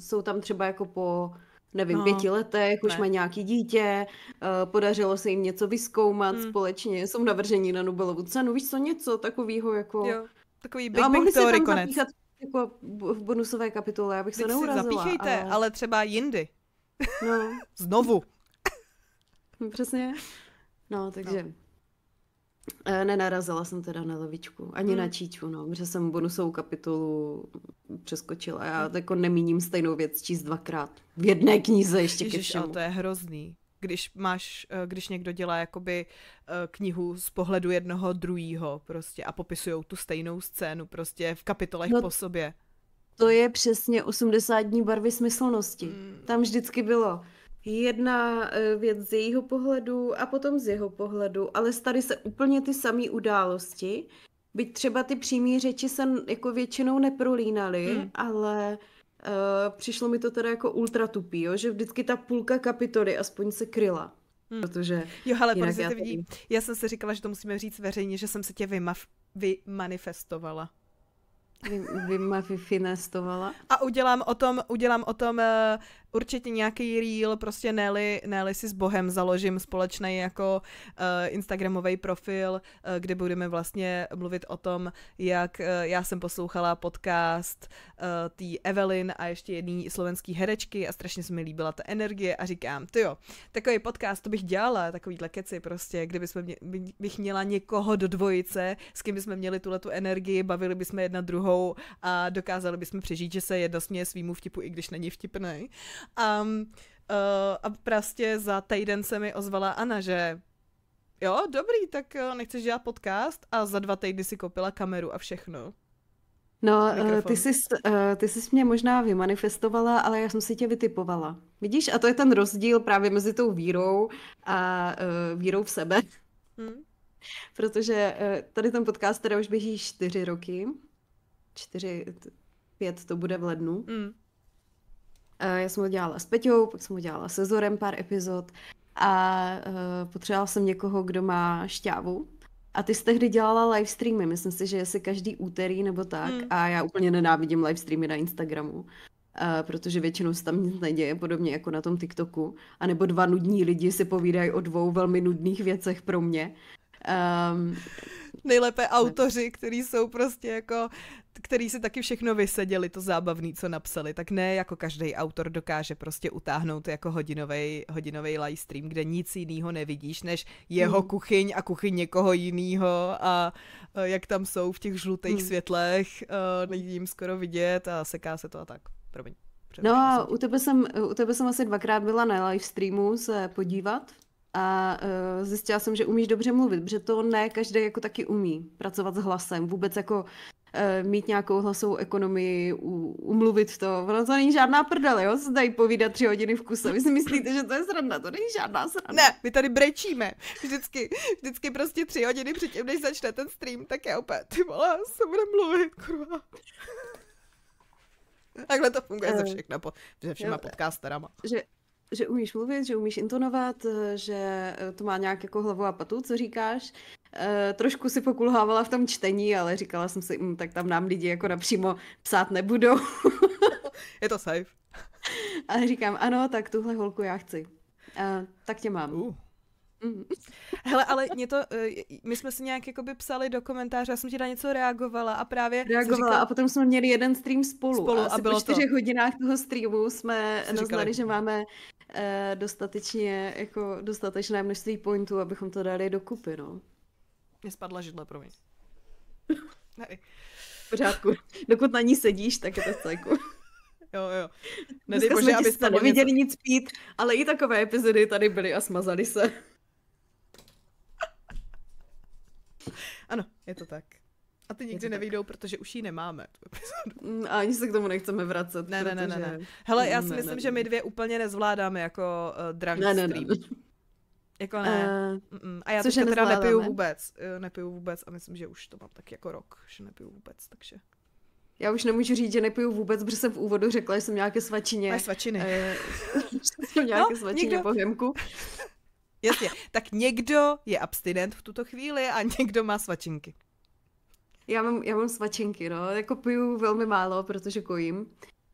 jsou tam třeba jako po nevím, no. pěti letech, už ne. mají nějaký dítě, eh, podařilo se jim něco vyskoumat hmm. společně, jsou navržení na Nobelovu cenu, víš co, něco takového jako... Jo, takový Big no, a mohli Big Theory konec. Zapíchat, jako v bonusové kapitole, abych se neurazila. zapíchejte, ale... ale třeba jindy. No. Znovu. Přesně. No, takže... No. E, nenarazila jsem teda na lavičku, ani hmm. na číču, no, protože jsem bonusovou kapitolu přeskočila. Já hmm. jako nemíním stejnou věc číst dvakrát. V jedné knize ještě Ježiš, ke všemu. to je hrozný když máš, eh, když někdo dělá jakoby eh, knihu z pohledu jednoho druhého prostě a popisují tu stejnou scénu prostě v kapitolech no, po sobě. To je přesně 80 dní barvy smyslnosti. Mm. Tam vždycky bylo jedna eh, věc z jejího pohledu a potom z jeho pohledu, ale staly se úplně ty samé události. Byť třeba ty přímé řeči se jako většinou neprolínaly, hmm. ale uh, přišlo mi to teda jako ultra tupý, jo? že vždycky ta půlka kapitoly aspoň se kryla. Hmm. Protože jo, ale pozitivní. Já, tady... já jsem si říkala, že to musíme říct veřejně, že jsem se tě vymaf- vymanifestovala. Vy, vymafinestovala. A udělám o tom, udělám o tom eh, určitě nějaký reel, prostě Nelly, Nelly si s Bohem založím společný jako uh, eh, Instagramový profil, uh, kde budeme vlastně mluvit o tom, jak uh, já jsem poslouchala podcast uh, tý Evelyn a ještě jedný slovenský herečky a strašně se mi líbila ta energie a říkám, ty jo, takový podcast to bych dělala, takovýhle keci prostě, kdyby jsme mě, bych měla někoho do dvojice, s kým bychom měli tuhle tu energii, bavili bychom jedna druhou a dokázali bychom přežít, že se jedno směje svýmu vtipu, i když není vtipný. A, eh, a prostě za týden se mi ozvala Ana, že jo, dobrý, tak eh, nechceš dělat podcast a za dva týdny si koupila kameru a všechno. No, eh, ty jsi, ty jsi mě možná vymanifestovala, ale já jsem si tě vytipovala. Vidíš, a to je ten rozdíl právě mezi tou vírou a vírou v sebe. Hmm. Protože tady ten podcast teda už běží čtyři roky. Čtyři, pět to bude v lednu. Hmm. Eh, já jsem ho dělala s Peťou, pak jsem ho dělala se Zorem pár epizod a eh, potřebovala jsem někoho, kdo má šťávu. A ty jsi tehdy dělala live streamy, myslím si, že jestli každý úterý nebo tak. Hmm. A já úplně nenávidím live streamy na Instagramu. Uh, protože většinou se tam nic neděje, podobně jako na tom TikToku. A nebo dva nudní lidi si povídají o dvou velmi nudných věcech pro mě. Um, Nejlépe autoři, kteří jsou prostě jako který si taky všechno vyseděli, to zábavný, co napsali, tak ne jako každý autor dokáže prostě utáhnout jako hodinový hodinovej live stream, kde nic jiného nevidíš, než jeho mm. kuchyň a kuchyň někoho jiného a, a jak tam jsou v těch žlutých mm. světlech, a, není jim skoro vidět a seká se to a tak. Promiň. No a u tebe, jsem, u tebe jsem asi dvakrát byla na live streamu se podívat a uh, zjistila jsem, že umíš dobře mluvit, protože to ne každý jako taky umí pracovat s hlasem, vůbec jako Eh, mít nějakou hlasovou ekonomii, umluvit to. Ono to není žádná prdel, jo? Se tady povídat tři hodiny v kuse. Vy si myslíte, že to je sranda, to není žádná sranda. Ne, my tady brečíme. Vždycky, vždycky prostě tři hodiny předtím, než začne ten stream, tak je opět, ty vole, se bude mluvit, kurva. Takhle to funguje ze eh, všechna, po, se všema eh, podcasterama. Že, že umíš mluvit, že umíš intonovat, že to má nějak jako hlavu a patu, co říkáš, Eh, trošku si pokulhávala v tom čtení, ale říkala jsem si, mm, tak tam nám lidi jako napřímo psát nebudou. Je to safe. Ale říkám, ano, tak tuhle holku já chci. Uh, tak tě mám. Uh. Mm. Hele, ale mě to, eh, my jsme si nějak jakoby psali do komentáře, já jsem ti na něco reagovala a právě... Reagovala říkala, a potom jsme měli jeden stream spolu. spolu a, a bylo po čtyřech to. hodinách toho streamu jsme naznali, že máme eh, dostatečně, jako dostatečné množství pointů, abychom to dali dokupy, no. Mě spadla židle, promiň. Tady. V pořádku. Dokud na ní sedíš, tak je to celku. Jo, jo. Nedej bože, jsme abyste neviděli nic pít, ale i takové epizody tady byly a smazali se. Ano, je to tak. A ty nikdy nevyjdou, tak. protože už ji nemáme. Tu epizodu. Mm, a ani se k tomu nechceme vracet. Ne, ne, protože... ne, ne, ne. Hele, já mm, si ne, myslím, ne, že my dvě úplně nezvládáme jako uh, eh, drunk ne, stream. Ne, ne. Jako ne. Uh, Mm-mm. a já což teďka teda nepiju vůbec. Eh, nepiju vůbec a myslím, že už to mám tak jako rok, že nepiju vůbec, takže... Já už nemůžu říct, že nepiju vůbec, protože jsem v úvodu řekla, že jsem nějaké svačině. Máš svačiny. E, jsem nějaké no, svačině někdo... pohemku. Jasně, tak někdo je abstinent v tuto chvíli a někdo má svačinky. Já mám, já mám svačinky, no, jako piju velmi málo, protože kojím.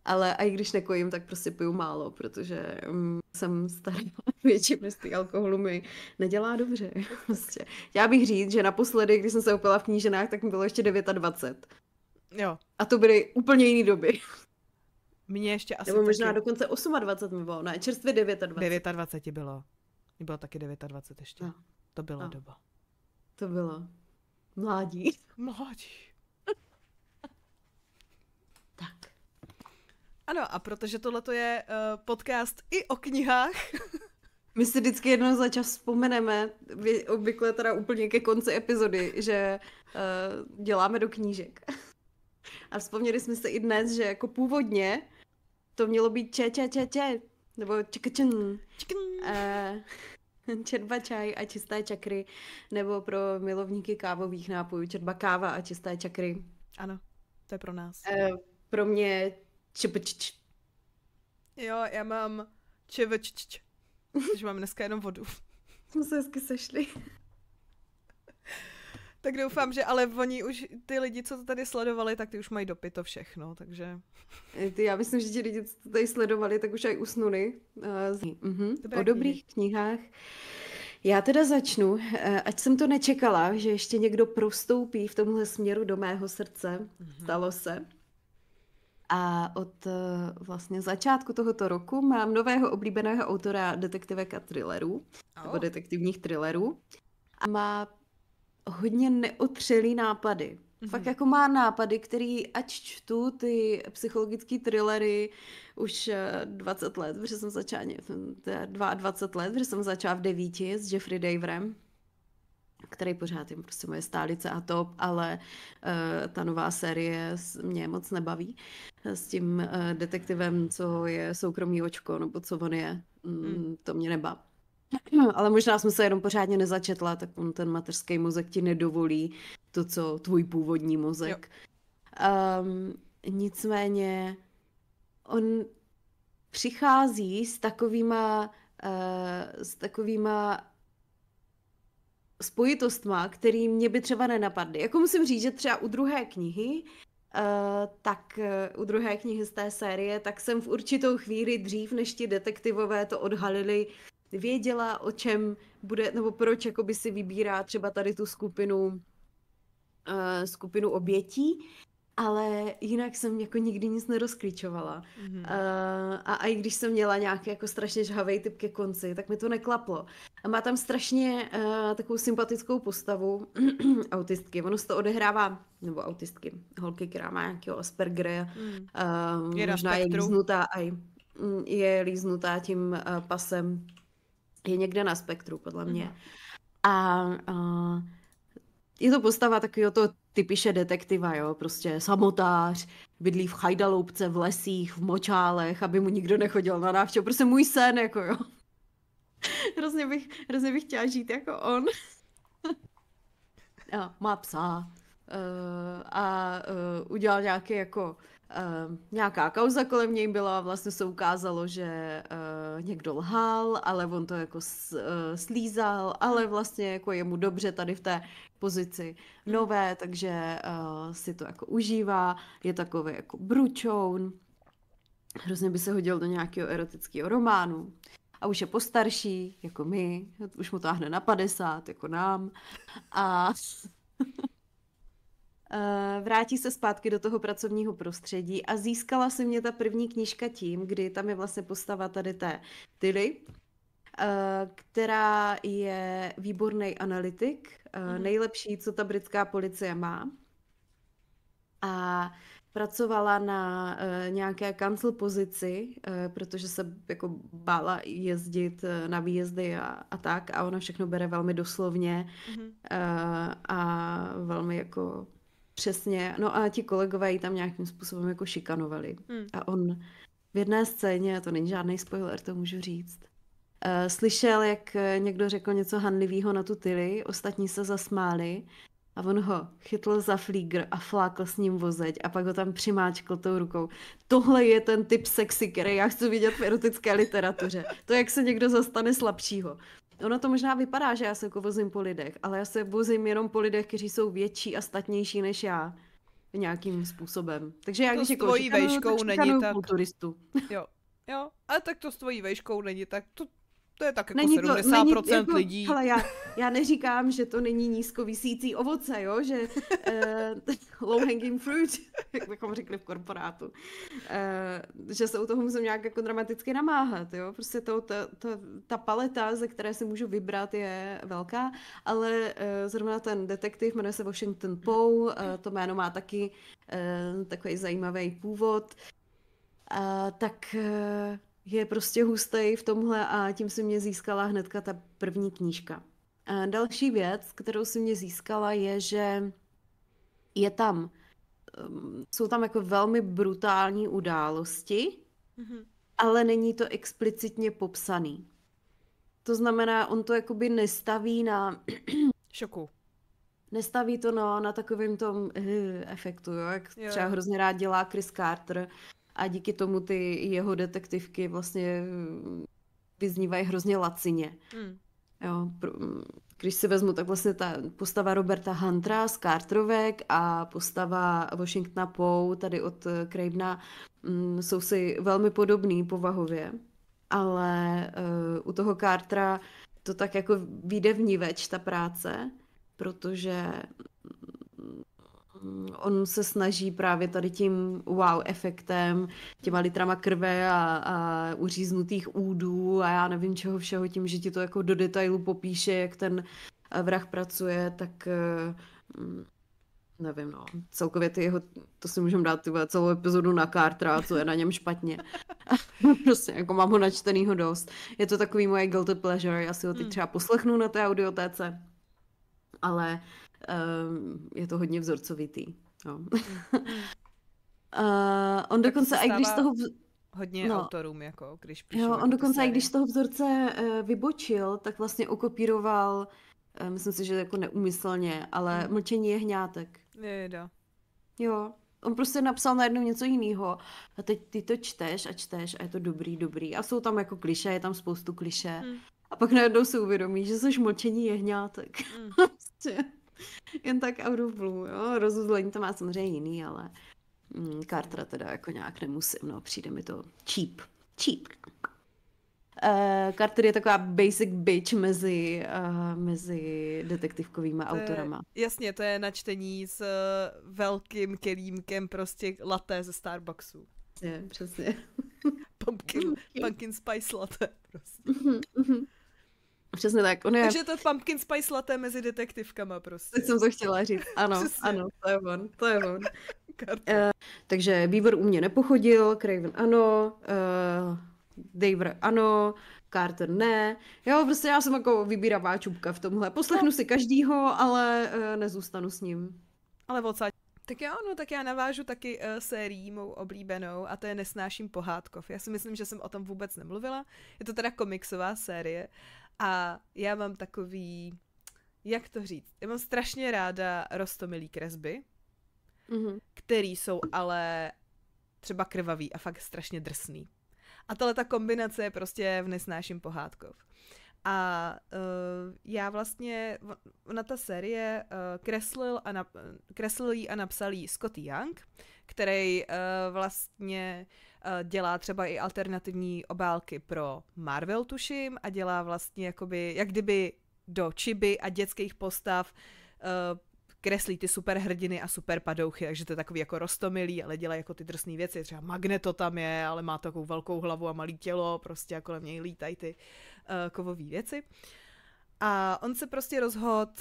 Ale a i když nekojím, tak prostě piju málo, protože um, jsem stará. Větší množství alkoholu mi nedělá dobře. Prostě. Já bych říct, že naposledy, když jsem se opila v kníženách, tak mi bylo ještě 29. Jo. A to byly úplně jiné doby. Mně ještě asi Nebo možná taky... dokonce 28 mi bylo, ne, čerstvě 29. 29 bylo. Mně bylo taky 29 ještě. No. To byla no. doba. To bylo. Mládí. Mládí. Ano, a protože tohle je uh, podcast i o knihách. My si vždycky jednou za čas vzpomeneme, obvykle teda úplně ke konci epizody, že uh, děláme do knížek. A vzpomněli jsme se i dnes, že jako původně to mělo být če, če, če, če, nebo čekačen, uh, čerba čaj a čisté čakry, nebo pro milovníky kávových nápojů čerba káva a čisté čakry. Ano, to je pro nás. Uh, pro mě Čebčč. Jo, já mám čevčč. Takže mám dneska jenom vodu. Jsme se hezky sešli. tak doufám, že ale oni už, ty lidi, co to tady sledovali, tak ty už mají dopy to všechno, takže... Eh, ty, já myslím, že ti lidi, co to tady sledovali, tak už aj usnuli. Uh, mhm. Dobré o dobrých knihách. Já teda začnu, eh, ať jsem to nečekala, že ještě někdo prostoupí v tomhle směru do mého srdce. Uh-huh. Stalo se. A od eh, vlastně začátku tohoto roku mám nového oblíbeného autora detektivek a thrillerů, oh. nebo detektivních thrillerů. A má hodně neotřelý nápady. Mm-hmm. Fakt jako má nápady, který ač čtu ty psychologické thrillery už 20 eh, let, protože jsem začala, 22 let, protože jsem začala v devíti s Jeffrey Daverem který pořád je prostě moje stálice a top, ale uh, ta nová série mě moc nebaví s tím uh, detektivem, co je soukromý očko, nebo co on je, mm, hmm. to mě nebaví. Ale možná jsem se jenom pořádně nezačetla, tak on ten mateřský mozek ti nedovolí to, co tvůj původní mozek. Um, nicméně on přichází s takovýma, uh, s takovýma spojitostma, který mě by třeba nenapadly. Jako musím říct, že třeba u druhé knihy, Uh, tak uh, u druhé knihy z té série, tak jsem v určitou chvíli dřív, než ti detektivové to odhalili, věděla, o čem bude, nebo proč jakoby si vybírá třeba tady tu skupinu, uh, skupinu obětí ale jinak jsem jako nikdy nic nerozklíčovala. Mm-hmm. A, a i když jsem měla nějaký jako strašně žhavej typ ke konci, tak mi to neklaplo. A má tam strašně uh, takovou sympatickou postavu autistky. Ono se to odehrává, nebo autistky, holky, která má nějakého Aspergera, mm. uh, je možná je líznutá, aj, mm, je líznutá tím uh, pasem. Je někde na spektru, podle mě. Mm. A uh, je to postava takového toho typiše detektiva, jo, prostě samotář, bydlí v chajdaloupce, v lesích, v močálech, aby mu nikdo nechodil na návštěvu, prostě můj sen, jako jo. hrozně bych, hrozně bych chtěla žít jako on. a má psa uh, a uh, udělal nějaký jako Uh, nějaká kauza kolem něj byla a vlastně se ukázalo, že uh, někdo lhal, ale on to jako s, uh, slízal, ale hmm. vlastně jako je mu dobře tady v té pozici hmm. nové, takže uh, si to jako užívá, je takový jako bručoun, hrozně by se hodil do nějakého erotického románu a už je postarší, jako my, už mu táhne na 50, jako nám a Eh, vrátí se zpátky do toho pracovního prostředí a získala se mě ta první knížka tím, kdy tam je vlastně postava tady té Tilly, eh, která je výborný analytik, eh, mhm. nejlepší, co ta britská policie má. A pracovala na nějaké kancel pozici, protože se jako bála jezdit na výjezdy a, a tak a ona všechno bere velmi doslovně mhm. a velmi jako Přesně, no a ti kolegové ji tam nějakým způsobem jako šikanovali. Hmm. A on v jedné scéně, to není žádný spoiler, to můžu říct, uh, slyšel, jak eh, někdo řekl něco hanlivého na tu tyly, ostatní se zasmáli a on ho chytl za flígr a flákl s ním vozeď a pak ho tam přimáčkl tou rukou. Tohle je ten typ sexy, který já chci vidět v erotické literatuře. To, jak se někdo zastane slabšího ono to možná vypadá, že já se jako vozím po lidech, ale já se vozím jenom po lidech, kteří jsou větší a statnější než já nějakým způsobem. Takže já to když jako tvojí no, není tak... turistu. Jo, jo, ale tak to s tvojí vejškou není tak, to, to je tak jako není 70% to, není, jako, lidí. Hele, já, já neříkám, že to není nízkovisící ovoce, jo, že eh, uh, low hanging fruit, jak bychom řekli v korporátu, uh, že se u toho musím nějak jako dramaticky namáhat, jo, prostě to, ta, to, ta paleta, ze které si můžu vybrat, je velká, ale uh, zrovna ten detektiv jmenuje se Washington Poe, uh, to jméno má taky uh, takový zajímavý původ, uh, tak uh, je prostě hustý v tomhle a tím si mě získala hnedka ta první knížka. A další věc, kterou si mě získala, je, že je tam, ehm, jsou tam jako velmi brutální události, mm-hmm. ale není to explicitně popsaný. To znamená, on to jakoby nestaví na... Šoku. Nestaví to na, no, na takovém tom uh, efektu, jo? jak jo. třeba hrozně rád dělá Chris Carter, a díky tomu ty jeho detektivky vlastně mm, vyznívají hrozně lacině. Hmm. Jo, pro, mm, když si vezmu, tak vlastně ta postava Roberta Huntera z Carterovek a postava Washingtona Pou tady od eh, Krabna mm, jsou si velmi podobný povahově, ale uh, u toho Cartera to tak jako vyjde vníveč ta práce, protože on se snaží právě tady tím wow efektem, těma litrama krve a, a uříznutých údů a já nevím čeho všeho, tím, že ti to jako do detailu popíše, jak ten eh, vrah pracuje, tak eh, mm, nevím, no. Celkově ty jeho, to si můžeme dát tyhle, celou epizodu na Cartra, co je na něm špatně. prostě jako mám ho načtenýho dost. Je to takový moje guilty pleasure, já si ho teď hmm. třeba poslechnu na té audiotéce, ale Ehm, je to hodně vzorcovitý. No. uh, on dokonce, i když z toho... Vz... Hodně no, autorům, jako, když Jo, on jako dokonce, i když z toho vzorce uh, vybočil, tak vlastně okopíroval, uh, myslím si, že jako neumyslně, ale hmm. mlčení je hňátek. Je, je, da. Jo, on prostě napsal najednou něco jiného a teď ty to čteš a čteš a je to dobrý, dobrý. A jsou tam jako kliše, je tam spoustu kliše. Hmm. A pak najednou si uvědomí, že jsi mlčení hňátek. Mm. Prostě. jen tak out of blue, jo. Rozuzlení to má samozřejmě jiný, ale Kartra mm, teda jako nějak nemusím, no. Přijde mi to cheap. Cheap. Eh, Carter je taková basic bitch mezi, uh, mezi detektivkovými autorama. Je, jasně, to je načtení s uh, velkým kelímkem prostě laté ze Starbucksu. Je, přesně. pumpkin, pumpkin spice latte prostě. Mhm, mhm. Přesně tak. On je... Takže to pumpkin spice latte mezi detektivkama prostě. Teď jsem to chtěla říct. Ano, Přesně. ano, to je on, to je on. uh, takže Beaver u mě nepochodil, Craven ano, uh, eh, Daver ano, Carter ne. Jo, prostě já jsem jako vybíravá čupka v tomhle. Poslechnu no. si každýho, ale uh, nezůstanu s ním. Ale odsaď. Tak jo, no tak já navážu taky uh, sérií mou oblíbenou a to je Nesnáším pohádkov. Já si myslím, že jsem o tom vůbec nemluvila. Je to teda komiksová série a já mám takový, jak to říct, já mám strašně ráda rostomilý kresby, mm-hmm. který jsou ale třeba krvavý a fakt strašně drsný. A tohle ta kombinace je prostě v nesnáším pohádkov. A uh, já vlastně, na ta série uh, kreslil, a na, eh, kreslil jí a napsal jí Scott Young, který uh, vlastně uh, Eh, dělá třeba i alternativní obálky pro Marvel, tuším, a dělá vlastně jakoby, jak kdyby do čiby a dětských postav eh, kreslí ty superhrdiny a superpadouchy, takže to je takový jako rostomilý, ale dělá jako ty drsné věci, třeba Magneto tam je, ale má takovou velkou hlavu a malý tělo, prostě jako kolem něj lítají ty eh, kovové věci. A on se prostě rozhodl,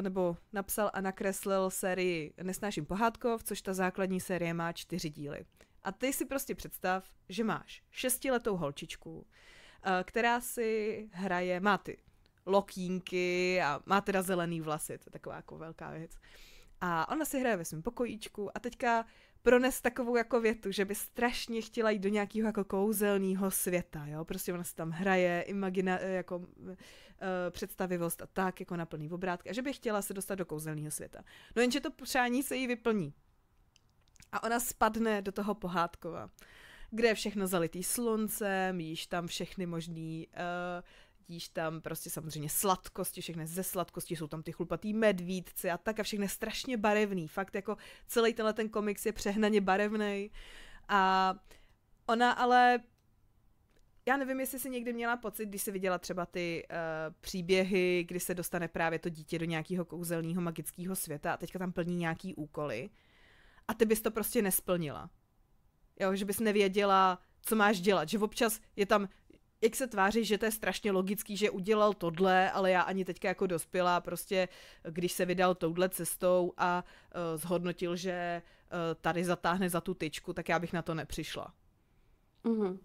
nebo napsal a nakreslil sérii Nesnáším pohádkov, což ta základní série má čtyři díly. A ty si prostě představ, že máš šestiletou holčičku, eh, která si hraje, má ty lokínky a má teda zelený vlasy, to je taková jako velká věc. A ona si hraje ve svém pokojíčku a teďka prones takovou jako větu, že by strašně chtěla jít do nějakého jako kouzelného světa, jo, prostě ona se tam hraje, imagina, eh, jako uh, představivost a tak, jako na plný obrátky, a že by chtěla se dostat do kouzelného světa. No jenže to přání se jí vyplní, a ona spadne do toho pohádkova, kde je všechno zalitý sluncem, jíš tam všechny možný uh, jíš tam prostě samozřejmě sladkosti, všechny ze sladkosti, jsou tam ty chlupatý medvídci a tak a všechny strašně barevný. Fakt jako celý tenhle ten komiks je přehnaně barevný. A ona ale já nevím, jestli si někdy měla pocit, když se viděla třeba ty uh, příběhy, kdy se dostane právě to dítě do nějakého kouzelného magického světa a teďka tam plní nějaký úkoly, a ty bys to prostě nesplnila. Jo, že bys nevěděla, co máš dělat, že občas je tam, jak se tváří, že to je strašně logický, že udělal tohle, ale já ani teďka jako dospělá, prostě když se vydal touhle cestou a uh, zhodnotil, že uh, tady zatáhne za tu tyčku, tak já bych na to nepřišla. Mm-hmm.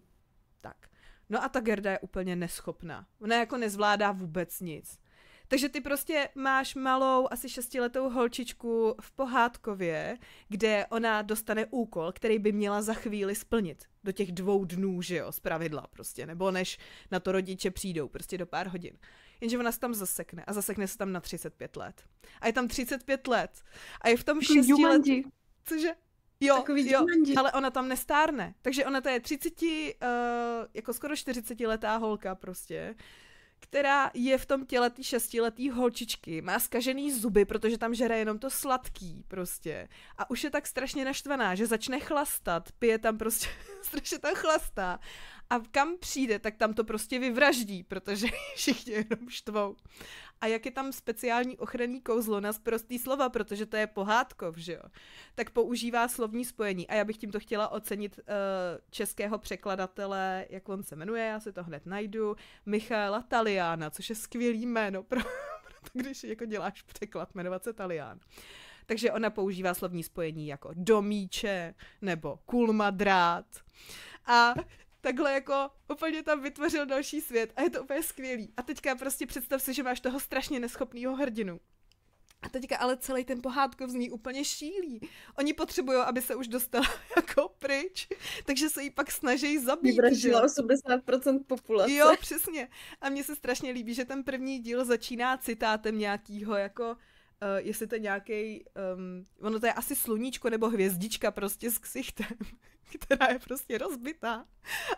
Tak. No a ta Gerda je úplně neschopná. Ona jako nezvládá vůbec nic. Takže ty prostě máš malou, asi šestiletou holčičku v pohádkově, kde ona dostane úkol, který by měla za chvíli splnit. Do těch dvou dnů, že jo, z pravidla prostě, nebo než na to rodiče přijdou, prostě do pár hodin. Jenže ona se tam zasekne a zasekne se tam na 35 let. A je tam 35 let. A je v tom Takový šestilet... Cože? Jo, jo, ale ona tam nestárne. Takže ona to je 30, uh, eh, jako skoro 40 letá holka prostě která je v tom těle té šestiletý holčičky. Má skažený zuby, protože tam žere jenom to sladký prostě. A už je tak strašně naštvaná, že začne chlastat, pije tam prostě, strašně tam chlastá. A kam přijde, tak tam to prostě vyvraždí, protože všichni jenom štvou a jak je tam speciální ochranný kouzlo na prostý slova, protože to je pohádkov, že jo, tak používá slovní spojení. A já bych tímto chtěla ocenit uh, českého překladatele, jak on se jmenuje, já si to hned najdu, Michaela Taliana, což je skvělý jméno pro, proto když jako děláš překlad, jmenovat se Talián. Takže ona používá slovní spojení jako domíče nebo kulmadrát A takhle jako úplně tam vytvořil další svět a je to úplně skvělý. A teďka prostě představ si, že máš toho strašně neschopného hrdinu. A teďka ale celý ten pohádko zní úplně šílí. Oni potřebují, aby se už dostala jako pryč, takže se jí pak snaží zabít. Vyvražila 80% populace. Jo, přesně. A mně se strašně líbí, že ten první díl začíná citátem nějakýho jako Uh, jestli to nějaký, um, ehm, ono to je asi sluníčko nebo hvězdička prostě s ksichtem. která je prostě rozbitá.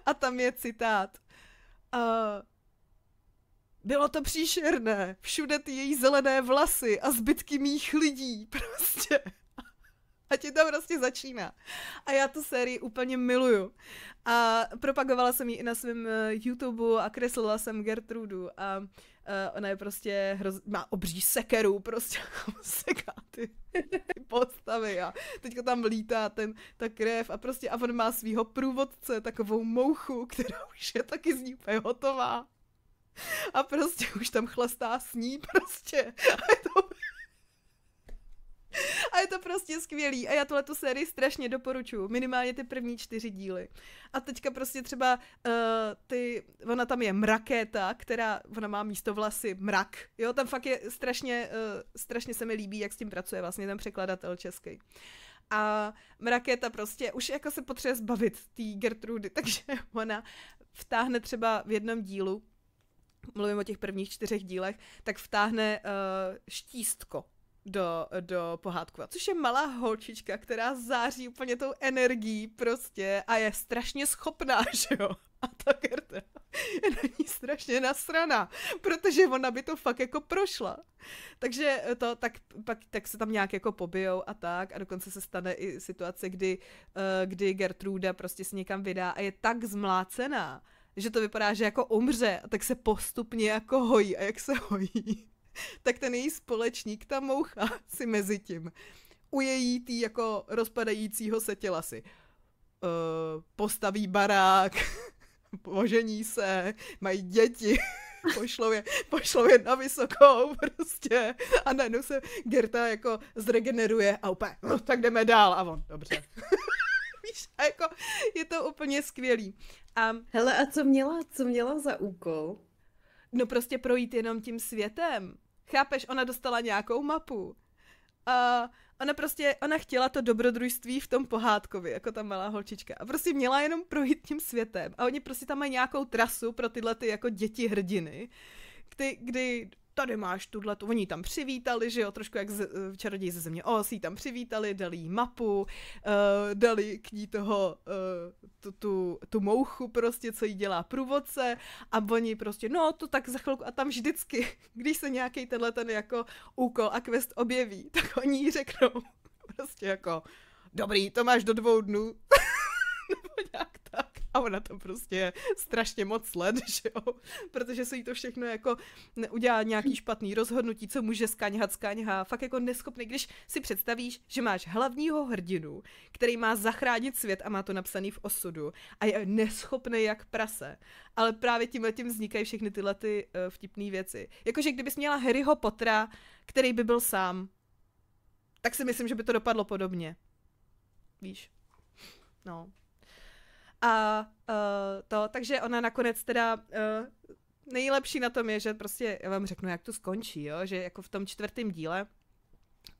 A tam je citát. Uh, bylo to příšerné, všude ty její zelené vlasy a zbytky mých lidí, prostě. A ti tam prostě začíná. A já tu sérii úplně miluju. A propagovala jsem ji i na svém eh, YouTube a kreslila jsem Gertrudu. A Uh, ona je prostě, hroz... má obří sekeru, prostě seká ty, ty podstavy a teďka tam lítá ten, ta krev a prostě a on má svého průvodce, takovou mouchu, která už je taky z ní hotová. A prostě už tam chlastá s ní prostě. A je to A je to prostě skvělý. A já tuhle tu sérii strašně doporučuju. Minimálně ty první čtyři díly. A teďka prostě třeba uh, ty, ona tam je mrakéta, která, ona má místo vlasy mrak. Jo, tam fakt je strašně, uh, strašně se mi líbí, jak s tím pracuje vlastně ten překladatel český. A mrakéta prostě už jako se potřebuje zbavit té Gertrudy, takže ona vtáhne třeba v jednom dílu mluvím o těch prvních čtyřech dílech, tak vtáhne uh, štístko do, do A což je malá holčička, která září úplně tou energií prostě a je strašně schopná, že jo? A ta Gerda je na ní strašně nasraná, protože ona by to fakt jako prošla. Takže to, tak, pak, tak se tam nějak jako pobijou a tak a dokonce se stane i situace, kdy, eh, kdy Gertruda prostě se někam vydá a je tak zmlácená, že to vypadá, že jako umře, tak se postupně jako hojí a jak se hojí, tak ten její společník, ta moucha, si mezi tím ujejí tý jako rozpadajícího se těla si. Uh, postaví barák, požení se, mají děti, pošlou je, pošlou je na vysokou prostě a najednou se Gerta jako zregeneruje a úplně, no tak jdeme dál a on, dobře. Víš, a jako je to úplně skvělý. A, Hele, a co měla, co měla za úkol? No prostě projít jenom tím světem Chápeš, ona dostala nějakou mapu. A ona prostě, ona chtěla to dobrodružství v tom pohádkovi, jako ta malá holčička. A prostě měla jenom projít tím světem. A oni prostě tam mají nějakou trasu pro tyhle ty jako děti hrdiny, kdy, kdy tady máš tuhle, oni tam přivítali, že jo, trošku jak z, eh, čaroděj ze země osí tam přivítali, dali jí mapu, uh, dali k ní toho, uh, tu, tu, tu mouchu prostě, co jí dělá průvodce a oni prostě, no to tak za chvilku a tam vždycky, když se nějaký tenhle ten jako úkol a quest objeví, tak oni jí řeknou prostě jako, dobrý, to máš do dvou dnů, nebo nějak tak a ona to prostě strašně moc let, že jo? protože se jí to všechno jako udělá nějaký špatný rozhodnutí, co může skaňhat, skaňhá, fakt jako neschopný, když si představíš, že máš hlavního hrdinu, který má zachránit svět a má to napsaný v osudu a je neschopný jak prase, ale právě tím tím vznikají všechny tyhle ty uh, eh, vtipné věci. Jakože kdybys měla Harryho Pottera, který by byl sám, tak si myslím, že by to dopadlo podobně. Víš? No. A uh, to, takže ona nakonec teda uh, nejlepší na tom je, že prostě, já vám řeknu, jak to skončí, jo, že jako v tom čtvrtém díle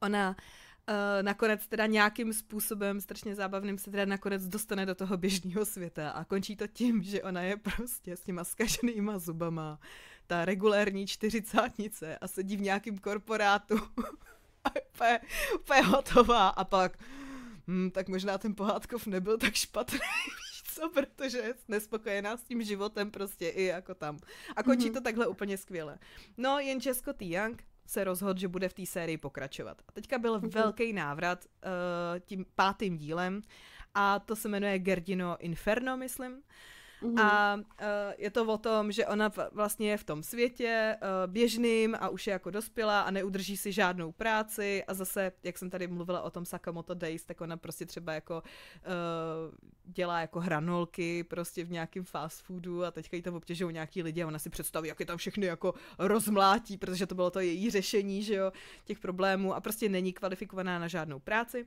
ona uh, nakonec teda nějakým způsobem strašně zábavným se teda nakonec dostane do toho běžného světa a končí to tím, že ona je prostě s těma zkaženýma zubama ta regulérní čtyřicátnice a sedí v nějakém korporátu a je úplně, úplně hotová a pak hmm, tak možná ten pohádkov nebyl tak špatný něco, protože je nespokojená s tím životem prostě i jako tam. A končí mm-hmm. to takhle úplně skvěle. No, Česko T. Young se rozhodl, že bude v té sérii pokračovat. A teďka byl mm-hmm. velký návrat uh, tím pátým dílem a to se jmenuje Gerdino Inferno, myslím. Mm-hmm. A uh, je to o tom, že ona vlastně je v tom světě uh, běžným a už je jako dospělá a neudrží si žádnou práci a zase, jak jsem tady mluvila o tom Sakamoto Days, tak ona prostě třeba jako uh, dělá jako hranolky prostě v nějakém fast foodu a teďka jí tam obtěžují nějaký lidi a ona si představí, jak je tam všechny jako rozmlátí, protože to bylo to její řešení, že jo, těch problémů a prostě není kvalifikovaná na žádnou práci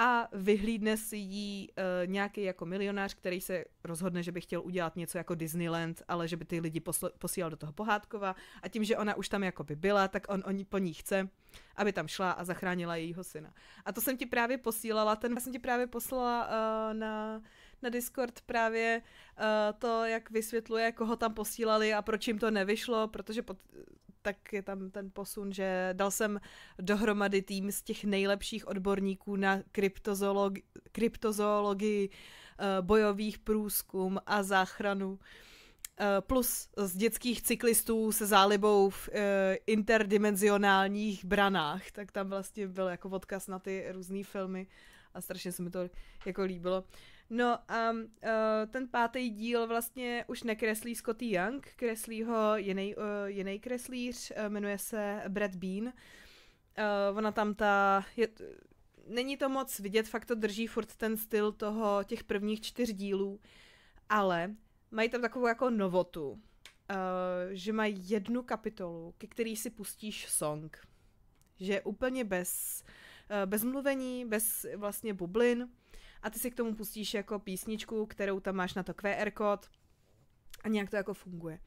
a vyhlídne si jí uh, nějaký jako milionář, který se rozhodne, že by chtěl udělat něco jako Disneyland, ale že by ty lidi posl- posílal do toho pohádkova a tím, že ona už tam jako by byla, tak on, on po ní chce, aby tam šla a zachránila jejího syna. A to jsem ti právě posílala, ten já jsem ti právě poslala uh, na, na Discord právě uh, to, jak vysvětluje, koho tam posílali a proč jim to nevyšlo, protože pod, tak je tam ten posun, že dal jsem dohromady tým z těch nejlepších odborníků na kryptozoologi- kryptozoologii, eh, bojových průzkum a záchranu eh, plus z dětských cyklistů se zálibou v eh, interdimenzionálních branách, tak tam vlastně byl jako odkaz na ty různé filmy a strašně se mi to jako líbilo. No a uh, ten pátý díl vlastně už nekreslí Scotty Young, kreslí ho jiný, uh, eh, kreslíř, uh, jmenuje se Brad Bean. Uh, ona tam ta... Je, není to moc vidět, fakt to drží furt ten styl toho těch prvních čtyř dílů, ale mají tam takovou jako novotu, uh, že mají jednu kapitolu, ke který si pustíš song. Že úplně bez, uh, bez mluvení, bez vlastně bublin, a ty si k tomu pustíš jako písničku, kterou tam máš na to QR kód a nějak to jako funguje.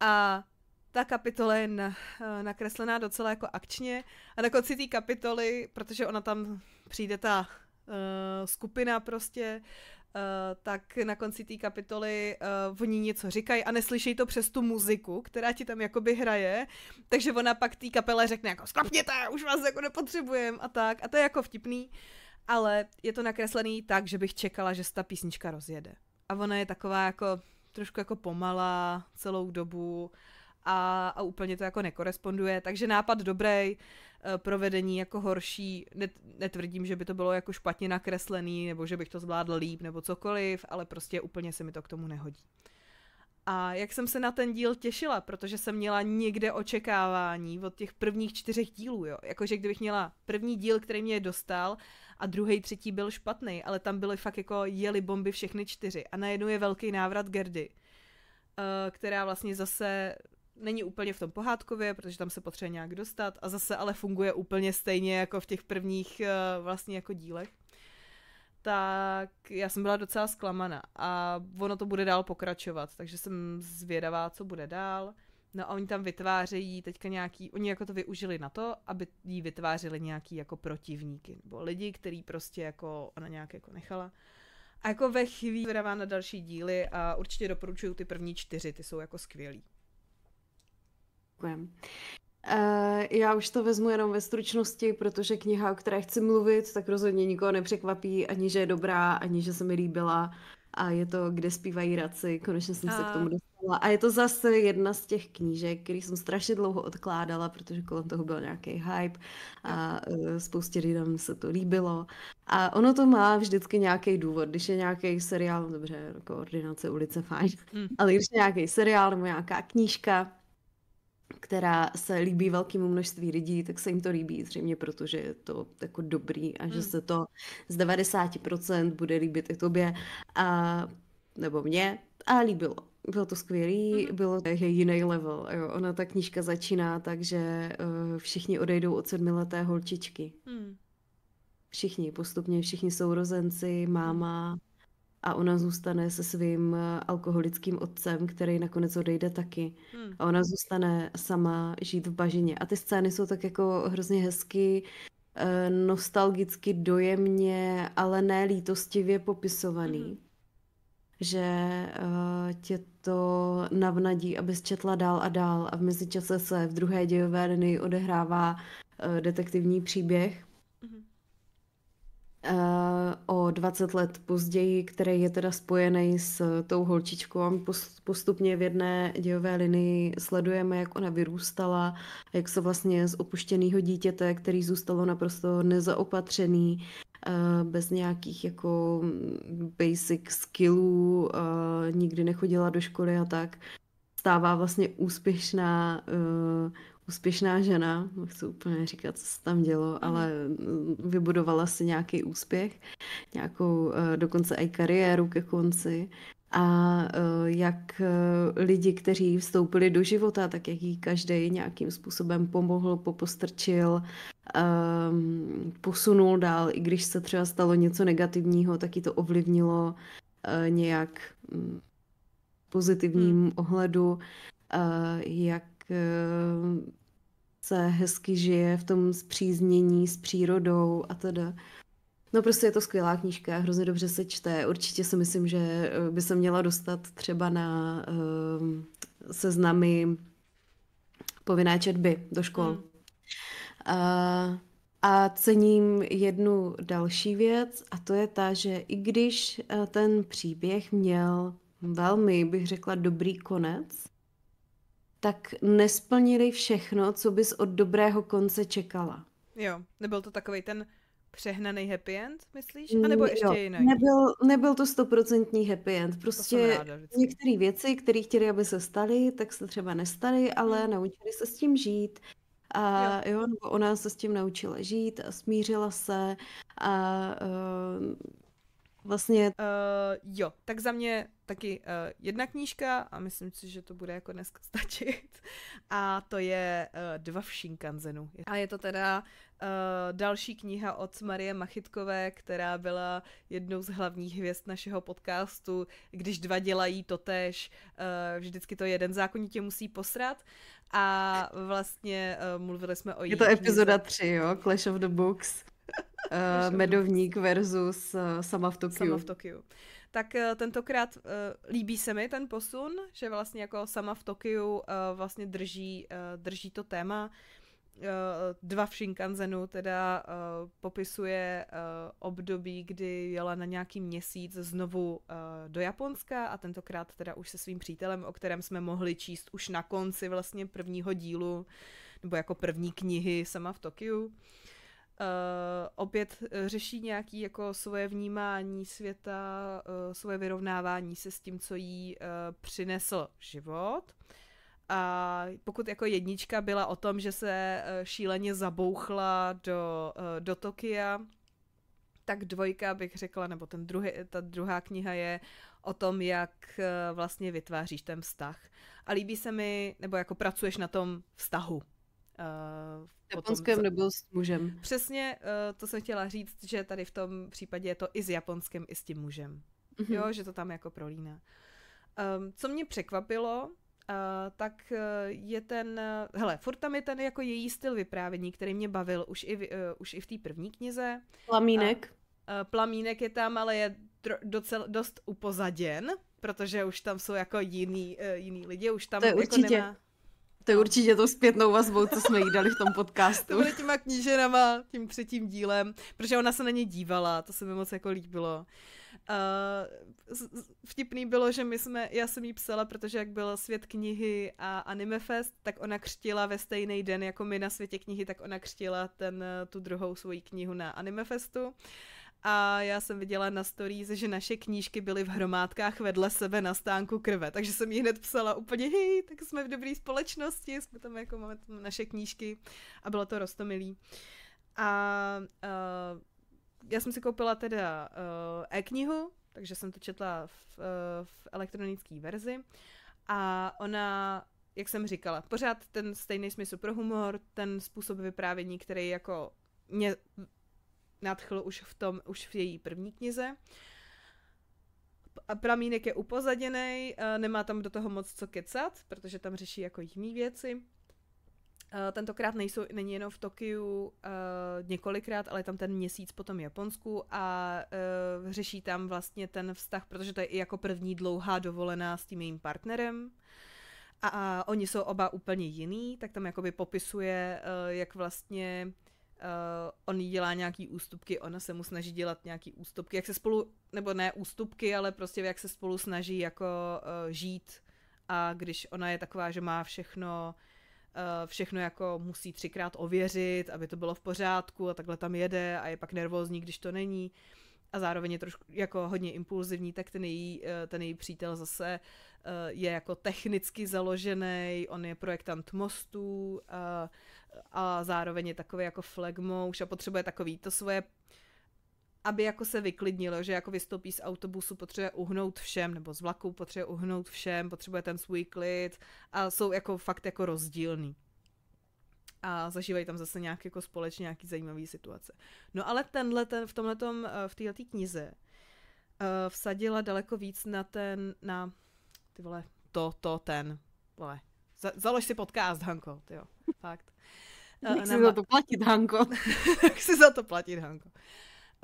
A ta kapitola je na, eh, nakreslená docela jako akčně a na konci té kapitoly, protože ona tam přijde ta uh, skupina prostě, uh, tak na konci té kapitoly uh, oni něco říkají a neslyší to přes tu muziku, která ti tam jakoby hraje, takže ona pak té kapele řekne jako sklapněte, už vás jako nepotřebujeme a tak a to je jako vtipný. Uh, ale je to nakreslený tak, že bych čekala, že se ta písnička rozjede. A ona je taková jako trošku jako pomalá celou dobu a, a úplně to jako nekoresponduje, takže nápad dobrý, eh, provedení jako horší, Net, netvrdím, že by to bylo jako špatně nakreslený, nebo že bych to zvládl líp, nebo cokoliv, ale prostě úplně se mi to k tomu nehodí. A jak jsem se na ten díl těšila, protože jsem měla někde očekávání od těch prvních čtyřech dílů, jo. Jakože kdybych měla první díl, který mě dostal a druhý, třetí byl špatný, ale tam byly fakt jako jeli bomby všechny čtyři. A najednou je velký návrat Gerdy, eh, která vlastně zase není úplně v tom pohádkově, protože tam se potřebuje nějak dostat a zase ale funguje úplně stejně jako v těch prvních eh, vlastně jako dílech tak já jsem byla docela zklamaná a ono to bude dál pokračovat, takže jsem zvědavá, co bude dál. No a oni tam vytvářejí teďka nějaký, oni jako to využili na to, aby jí vytvářeli nějaký jako protivníky, nebo lidi, který prostě jako ona nějak jako nechala. A jako ve chvíli vydává na další díly a určitě doporučuju ty první čtyři, ty jsou jako skvělý. Děkujem. Eh, já už to vezmu jenom ve stručnosti, protože kniha, o které chci mluvit, tak rozhodně nikoho nepřekvapí, ani že je dobrá, ani že se mi líbila. A je to Kde zpívají raci, konečně jsem a... se k tomu dostala. A je to zase jedna z těch knížek, který jsem strašně dlouho odkládala, protože kolem toho byl nějaký hype a eh, spoustě lidem se to líbilo. A ono to má vždycky nějaký důvod. Když je nějaký seriál, no dobře, koordinace jako ulice, fajn, mm. ale když je nějaký seriál nebo nějaká knížka, která se líbí velkému množství lidí, tak se jim to líbí zřejmě, protože je to jako dobrý a že hmm. se to z 90% bude líbit i tobě a, nebo mě, a líbilo. Bylo to skvělý, hmm. bylo to jiný level. Jo. Ona ta knížka začíná tak, že uh, všichni odejdou od sedmileté holčičky. Hmm. Všichni, postupně všichni sourozenci, máma, a ona zůstane se svým eh, alkoholickým otcem, který nakonec odejde taky. Hmm. A ona zůstane sama žít v bažině. A ty scény jsou tak jako hrozně hezky, eh, nostalgicky, dojemně, ale ne lítostivě popisovaný. Hmm. Že eh, tě to navnadí, abys četla dál a dál a v mezičase se v druhé dějové dny odehrává detektivní příběh Eh, o 20 let později, který je teda spojený s tou holčičkou. A postupně v jedné dějové linii sledujeme, jak ona vyrůstala, jak se vlastně z opuštěného dítěte, který zůstalo naprosto nezaopatřený, eh, bez nějakých jako basic skillů, eh, nikdy nechodila do školy a tak, stává vlastně úspěšná úspěšná žena, nechci úplně říkat, co se tam dělo, mhm. ale mm, vybudovala si nějaký úspěch, nějakou eh, dokonce i kariéru ke konci a eh, jak eh, lidi, kteří vstoupili do života, tak jak jí každý nějakým způsobem pomohl, popostrčil, ehm, posunul dál, i když se třeba stalo něco negativního, tak ji to ovlivnilo nějak mm, pozitivním hmm. ohledu, jak Eh, se hezky žije v tom zpříznění s přírodou a teda. No prostě je to skvělá knížka, hrozně dobře se čte. Určitě si myslím, že eh, by se měla dostat třeba na uh, seznamy povinné četby do škol. Hmm. Uh, a cením jednu další věc a to je ta, že i když ten příběh měl velmi, bych řekla, dobrý konec, tak nesplnili všechno, co bys od dobrého konce čekala. Jo, nebyl to takový ten přehnaný happy end, myslíš? A nebo ještě jo, jiný? Nebyl, nebyl to stoprocentní happy end. Prostě některé věci, které chtěli, aby se staly, tak se třeba nestaly, ale hmm. naučili se s tím žít. A jo. jo, nebo ona se s tím naučila žít a smířila se a uh, Vlastně. Uh, jo, tak za mě taky uh, jedna knížka a myslím si, že to bude jako dneska stačit. A to je uh, Dva v Shinkanzenu. A je to teda uh, další kniha od Marie Machitkové, která byla jednou z hlavních hvězd našeho podcastu, když dva dělají tež, uh, vždycky to jeden zákonitě musí posrat. A vlastně uh, mluvili jsme o Je to epizoda 3, jo? Clash of the Books. Uh, medovník versus uh, sama v Tokiu. Sama v Tokiu. Tak eh, tentokrát uh, líbí se mi ten posun, že vlastně jako sama v Tokiu uh, vlastně drží, uh, drží to téma. Uh, dva v Shinkansenu teda uh, popisuje uh, období, kdy jela na nějaký měsíc znovu do Japonska a tentokrát teda už se svým přítelem, o kterém jsme mohli číst už na konci vlastně prvního dílu, nebo jako první knihy sama v Tokiu. Uh, opět eh, řeší nějaké jako svoje vnímání světa, uh, svoje vyrovnávání se s tím, co jí uh, přinesl život. A pokud jako jednička byla o tom, že se uh, šíleně zabouchla do, uh, do Tokia, tak dvojka bych řekla, nebo ten druhý, ta druhá kniha je o tom, jak vlastně vytváříš ten vztah. A líbí se mi, nebo jako pracuješ na tom vztahu, Uh, v japonském potom... nebo s mužem. Přesně, uh, to jsem chtěla říct, že tady v tom případě je to i s japonským, i s tím mužem. Mm-hmm. Jo, že to tam jako prolíná. Um, co mě překvapilo, Uh, tak je ten, hele, furt tam je ten jako její styl vyprávění, který mě bavil už i, uh, už i v té první knize. Plamínek. Uh, uh, plamínek je tam, ale je tro, docel, dost upozaděn, protože už tam jsou jako jiný, uh, jiný lidi, už tam to jako určitě. nemá to je určitě tou zpětnou vazbou, co jsme jí dali v tom podcastu. to těma knížerama, tím třetím dílem, protože ona se na ně dívala, to se mi moc jako líbilo. Uh, vtipný bylo, že my jsme, já jsem jí psala, protože jak byl svět knihy a Anime Fest, tak ona křtila ve stejný den jako my na světě knihy, tak ona křtila ten, tu druhou svoji knihu na Anime Festu a já jsem viděla na stories, že naše knížky byly v hromádkách vedle sebe na stánku krve, takže jsem jí hned psala úplně, hej, tak jsme v dobré společnosti, jsme tam jako máme tam naše knížky a bylo to rostomilý. A uh, já jsem si koupila teda uh, e-knihu, takže jsem to četla v, uh, v elektronické verzi a ona jak jsem říkala, pořád ten stejný smysl pro humor, ten způsob vyprávění, který jako mě nadchl už v, tom, už v její první knize. A pramínek je upozaděný, e, nemá tam do toho moc co kecat, protože tam řeší jako jiné věci. E, tentokrát nejsou, není jenom v Tokiu uh, několikrát, ale tam ten měsíc potom Japonsku a uh, řeší tam vlastně ten vztah, protože to je i jako první dlouhá dovolená s tím jejím partnerem. A, a oni jsou oba úplně jiný, tak tam jakoby popisuje, uh, jak vlastně Eh, on jí dělá nějaký ústupky, ona se mu snaží dělat nějaký ústupky, jak se spolu, nebo ne ústupky, ale prostě jak se spolu snaží jako uh, žít a když ona je taková, že má všechno, eh, všechno jako musí třikrát ověřit, aby to bylo v pořádku a takhle tam jede a je pak nervózní, když to není a zároveň je trošku jako hodně impulzivní, tak ten její, ten její přítel zase je jako technicky založený, on je projektant mostů, a zároveň je takový jako flagmouš a potřebuje takový to svoje aby jako se vyklidnilo, že jako vystoupí z autobusu, potřebuje uhnout všem, nebo z vlaku potřebuje uhnout všem, potřebuje ten svůj klid a jsou jako fakt jako rozdílný. A zažívají tam zase nějak jako společně nějaký zajímavý situace. No ale tenhle, ten, v tomhle eh, v této knize eh, vsadila daleko víc na ten, na ty vole, to, to, ten, vole, založ si podcast, Hanko, jo, fakt. Eh, jak si za to platit, Hanko. Jak si za to platit, Hanko.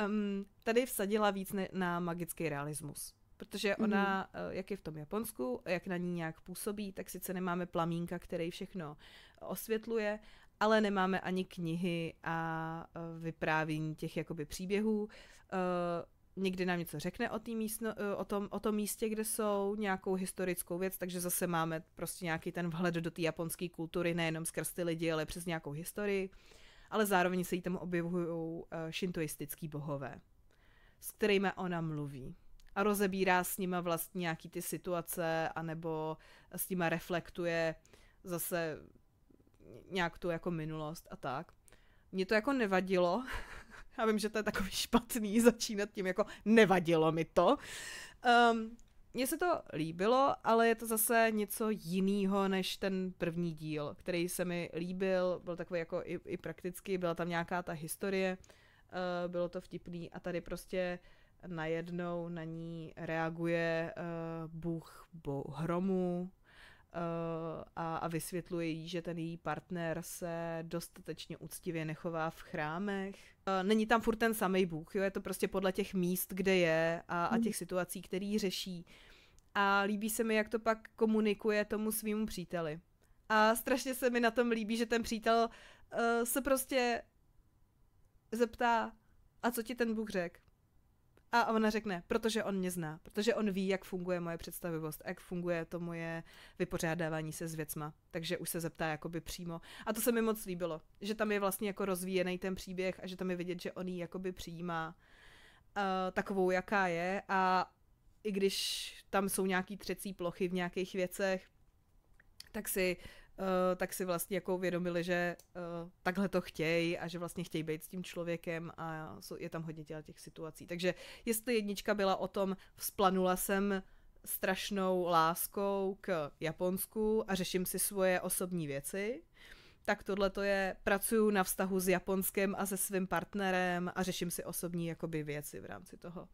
Um, tady vsadila víc ne- na magický realismus. Protože ona, mm. jak je v tom Japonsku, jak na ní nějak působí, tak sice nemáme plamínka, který všechno osvětluje, ale nemáme ani knihy a eh, vyprávění těch jakoby příběhů. Uh, někdy nám něco řekne o, tý místno, e, o, tom, o tom místě, kde jsou, nějakou historickou věc, takže zase máme prostě nějaký ten vhled do té japonské kultury, nejenom skrz ty lidi, ale přes nějakou historii. Ale zároveň se jí tam objevují e, šintoistický bohové, s kterými ona mluví. A rozebírá s nima vlastně nějaký ty situace, anebo s nima reflektuje zase nějak tu jako minulost a tak. Mně to jako nevadilo, a vím, že to je takový špatný začínat tím, jako nevadilo mi to. Um, mně se to líbilo, ale je to zase něco jiného než ten první díl, který se mi líbil, byl takový jako i, i prakticky, byla tam nějaká ta historie, uh, bylo to vtipný a tady prostě najednou na ní reaguje uh, bůh bo- hromu, Eh, a, a vysvětluje jí, že ten její partner se dostatečně úctivě nechová v chrámech. Eh, není tam furt ten samý Bůh, jo? je to prostě podle těch míst, kde je a, a hmm. těch situací, který řeší. A líbí se mi, jak to pak komunikuje tomu svýmu příteli. A strašně se mi na tom líbí, že ten přítel uh, se prostě zeptá, a co ti ten Bůh řekl? A ona řekne, protože on mě zná, protože on ví, jak funguje moje představivost, jak funguje to moje vypořádávání se s věcma. Takže už se zeptá jakoby přímo. A to se mi moc líbilo, že tam je vlastně jako rozvíjený ten příběh a že tam je vidět, že on ji jakoby přijímá uh, takovou, jaká je a i když tam jsou nějaký třecí plochy v nějakých věcech, tak si Eh, tak si vlastně jako uvědomili, že eh, takhle to chtějí a že vlastně chtějí být s tím člověkem a je tam hodně těch situací. Takže jestli jednička byla o tom, vzplanula jsem strašnou láskou k Japonsku a řeším si svoje osobní věci, tak tohle to je, pracuju na vztahu s Japonskem a se svým partnerem a řeším si osobní jakoby věci v rámci toho.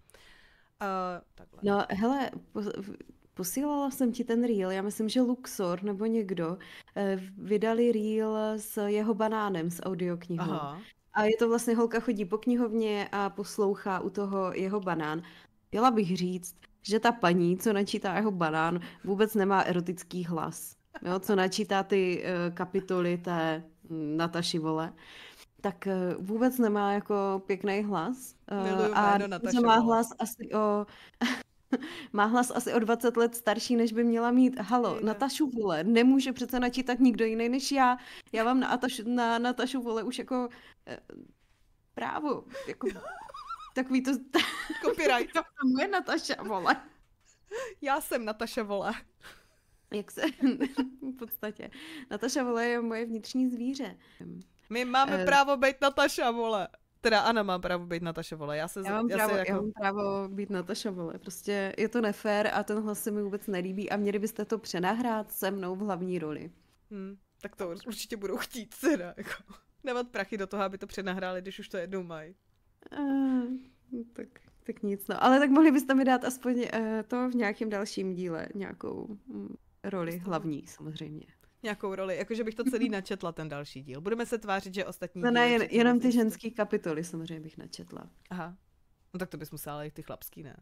Uh, No hele, Posílala jsem ti ten reel, já myslím, že Luxor nebo někdo eh, vydali reel s jeho banánem s audioknihou. A je to vlastně holka chodí po knihovně a poslouchá u toho jeho banán. Chtěla bych říct, že ta paní, co načítá jeho banán, vůbec nemá erotický hlas. Jo, co načítá ty eh, kapitoly té hm, Nataši Vole tak eh, vůbec nemá jako pěkný hlas. Miluju a jméno má hlas asi o Má hlas asi o 20 let starší, než by měla mít. Halo, Jejde. Natašu Vole, nemůže přece načítat nikdo jiný než já. Já vám na, Ataš, na Natašu Vole už jako eh, právo, jako takový to... Copyright. to je Nataša Vole. Já jsem Nataša Vole. Jak se... v podstatě. Nataša Vole je moje vnitřní zvíře. My máme eh... právo být Nataša Vole. Teda Ana má právo být Nataša Vole. Já, se, já, mám já, právo, jako... já mám právo být Nataša Vole. Prostě je to nefér a ten hlas se mi vůbec nelíbí a měli byste to přenahrát se mnou v hlavní roli. Hmm, tak to určitě budou chtít teda. Jako. nevat prachy do toho, aby to přenahráli, když už to jednou mají. Eh, tak, tak nic, no. Ale tak mohli byste mi dát aspoň uh, to v nějakém dalším díle, nějakou um, roli hlavní samozřejmě nějakou roli, jakože bych to celý načetla, ten další díl. Budeme se tvářit, že ostatní No ne, jen, jenom ty ženský kapitoly samozřejmě bych načetla. Aha. No tak to bys musela i ty chlapský, ne?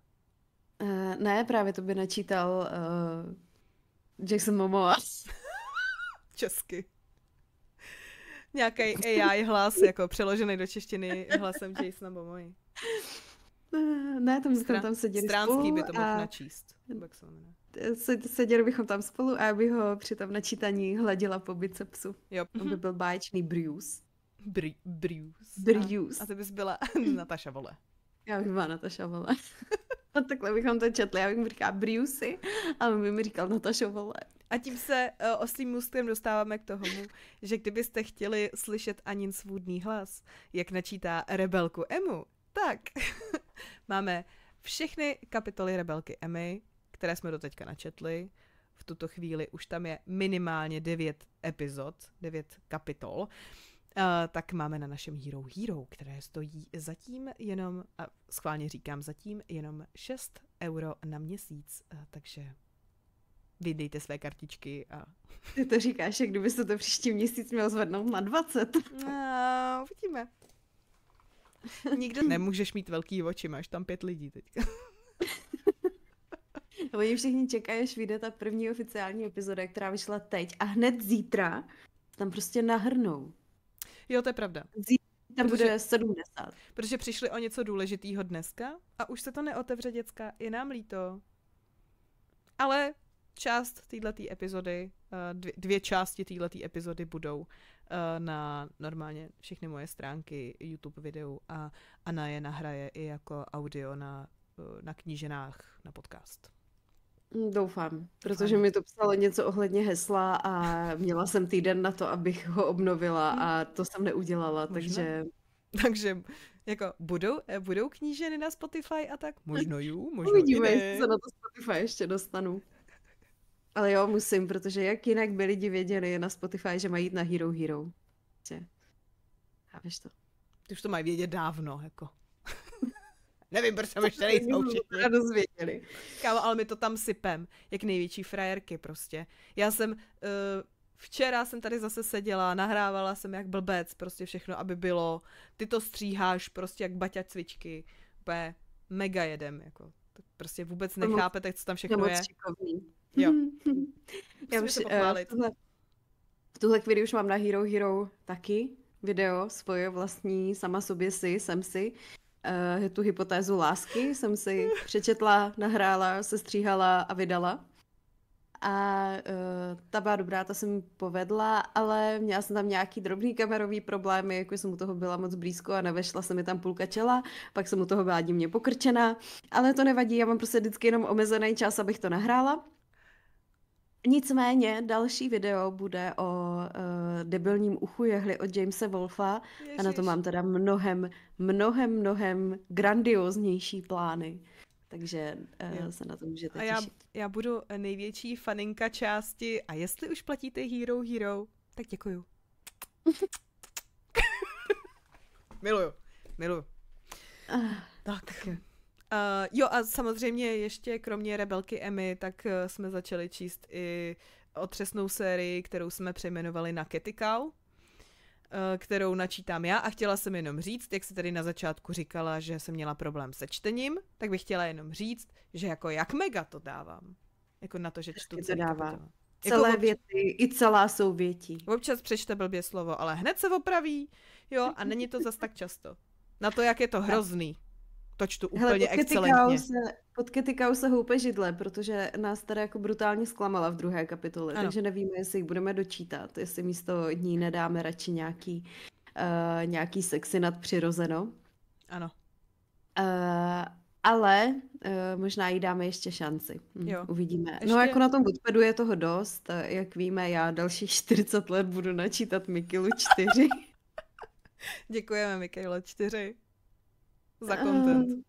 Uh, ne, právě to by načítal uh, eh, Jackson Momoa. Česky. Nějaký prostě- AI hlas, jako přeložený do češtiny hlasem Jasona Momoy. Uh, eh, ne, tam, Stran- tam, tam seděli Stránský spolu by to mohl a... načíst. Jak se jmenuje? seděli bychom tam spolu a já bych ho při tom načítaní hladila po bicepsu. Jo. On by mhm. byl báječný Bruce. Br- Bruce. Bruce. A, a ty bys byla Nataša Vole. Já bych byla Nataša Vole. a no, takhle bychom to četli. Já bych mu říkala Brucey a on by mi říkal Nataša Vole. A tím se uh, oslým můstkem dostáváme k tomu, že kdybyste chtěli slyšet Anin svůdný hlas, jak načítá rebelku Emu, tak máme všechny kapitoly rebelky Emy které jsme doteďka načetli. V tuto chvíli už tam je minimálně devět epizod, devět kapitol. Uh, tak máme na našem Hero Hero, které stojí zatím jenom, a schválně říkám zatím, jenom 6 euro na měsíc, eh, takže vydejte své kartičky a... Ty to říkáš, jak kdyby se to příští měsíc měl zvednout na 20. No, uvidíme. Nikdo nemůžeš mít velký oči, máš tam pět lidí teďka. Oni všichni čekají, až vyjde ta první oficiální epizoda, která vyšla teď a hned zítra tam prostě nahrnou. Jo, to je pravda. Zítra tam protože, bude 70. Protože přišli o něco důležitého dneska a už se to neotevře, děcka, je nám líto. Ale část této epizody, eh, dvě, dvě části této epizody budou eh, na normálně všechny moje stránky YouTube videu a Ana je nahraje i jako audio na, eh, na kníženách, na podcast. Mm, doufám, protože mi to psalo něco ohledně hesla a měla jsem týden na to, abych ho obnovila hm. a to jsem neudělala, Možná. takže... Takže jako budou, eh, budou kníženy na Spotify a tak? Možno jo, možno Uvidíme, jestli se na to Spotify ještě dostanu. Ale jo, musím, protože jak jinak by lidi věděli na Spotify, že mají jít na Hero Hero. Chápeš to? Ty už to mají vědět dávno, jako. Nevím, proč jsem ještě nejsou všichni. Kámo, ale my to tam sypem, jak největší frajerky prostě. Já jsem, uh, včera jsem tady zase seděla, nahrávala jsem jak blbec, prostě všechno, aby bylo. Ty to stříháš prostě jak baťa cvičky. Úplně mega jedem, jako. Prostě vůbec nechápete, co tam všechno je. Šikovný. Jo. Já už, Uh, v tuhle chvíli už mám na Hero Hero taky video svoje vlastní, sama sobě si, jsem si uh, tu hypotézu lásky jsem si přečetla, nahrála, sestříhala a vydala. A uh, ta byla dobrá, ta jsem povedla, ale měla jsem tam nějaký drobný kamerový problémy, jako jsem u toho byla moc blízko a nevešla se mi tam půlka čela, pak jsem u toho byla divně pokrčená, ale to nevadí, já mám prostě vždycky jenom omezený čas, abych to nahrála. Nicméně další video bude o uh, debilním uchu jehly od Jamesa Wolfa Ježiš. a na to mám teda mnohem, mnohem, mnohem grandioznější plány. Takže uh, se na to můžete a já, těšit. já budu eh, největší faninka části a jestli už platíte Hero Hero, tak děkuju. miluju, miluju. Ah, tak. tak. Uh, jo a samozřejmě ještě kromě Rebelky Emmy, tak uh, jsme začali číst i otřesnou sérii, kterou jsme přejmenovali na Ketty Cow, eh, kterou načítám já a chtěla jsem jenom říct, jak se tady na začátku říkala, že jsem měla problém se čtením, tak bych chtěla jenom říct, že jako jak mega to dávám. Jako na to, že čtu to dává. Jako obč... věty, i celá souvětí. Občas přečte blbě slovo, ale hned se opraví, jo, a není to zas tak často. Na to, jak je to hrozný to čtu úplně Hele, pod excelentně. Se, pod Kitty se houpe židle, protože nás tady jako brutálně zklamala v druhé kapitole, ano. takže nevíme, jestli jich budeme dočítat, jestli místo ní nedáme radši nějaký, uh, nějaký sexy nadpřirozeno. Ano. Uh, ale uh, možná jí dáme ještě šanci. Hm, jo. Uvidíme. No, ještě... No jako na tom Woodpedu je toho dost. Jak víme, já dalších 40 let budu načítat Mikilu 4. Děkujeme, Mikilo 4 za ehm, content. Uh,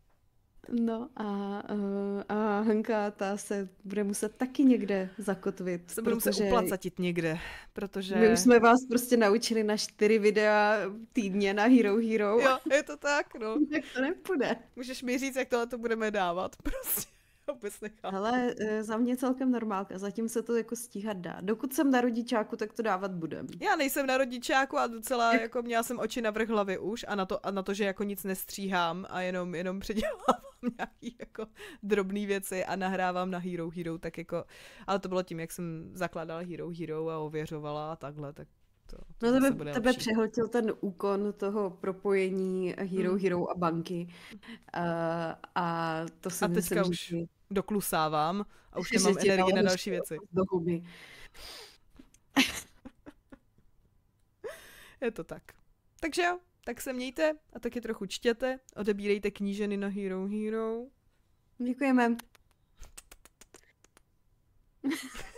no a, uh, a Hanka ta se bude muset taky někde zakotvit. Se bude muset uplacatit někde, protože... My už jsme vás prostě naučili na čtyři videa týdně na Hero Hero. Jo, je to tak, no. tak to nepůjde. Můžeš mi říct, jak tohle to budeme dávat, prostě. vůbec nechápu. Ale eh, za mě celkem normálka, zatím se to jako stíhat dá. Dokud jsem na rodičáku, tak to dávat budem. Já nejsem na rodičáku a docela Jak... jako měla jsem oči na vrch hlavy už a na to, a na to, že jako nic nestříhám a jenom, jenom předělávám nějaký jako drobné věci a nahrávám na Hero Hero, tak jako, ale to bylo tím, jak jsem zakládala Hero Hero a ověřovala a takhle, tak to, to no tebe, tebe přehltil ten úkon toho propojení Hero hmm. Hero a banky. A, a to si A teďka už že... doklusávám a už nemám energii na další věci. Do huby. Je to tak. Takže jo, tak se mějte a taky trochu čtěte. Odebírejte kníženy na Hero Hero. Děkujeme.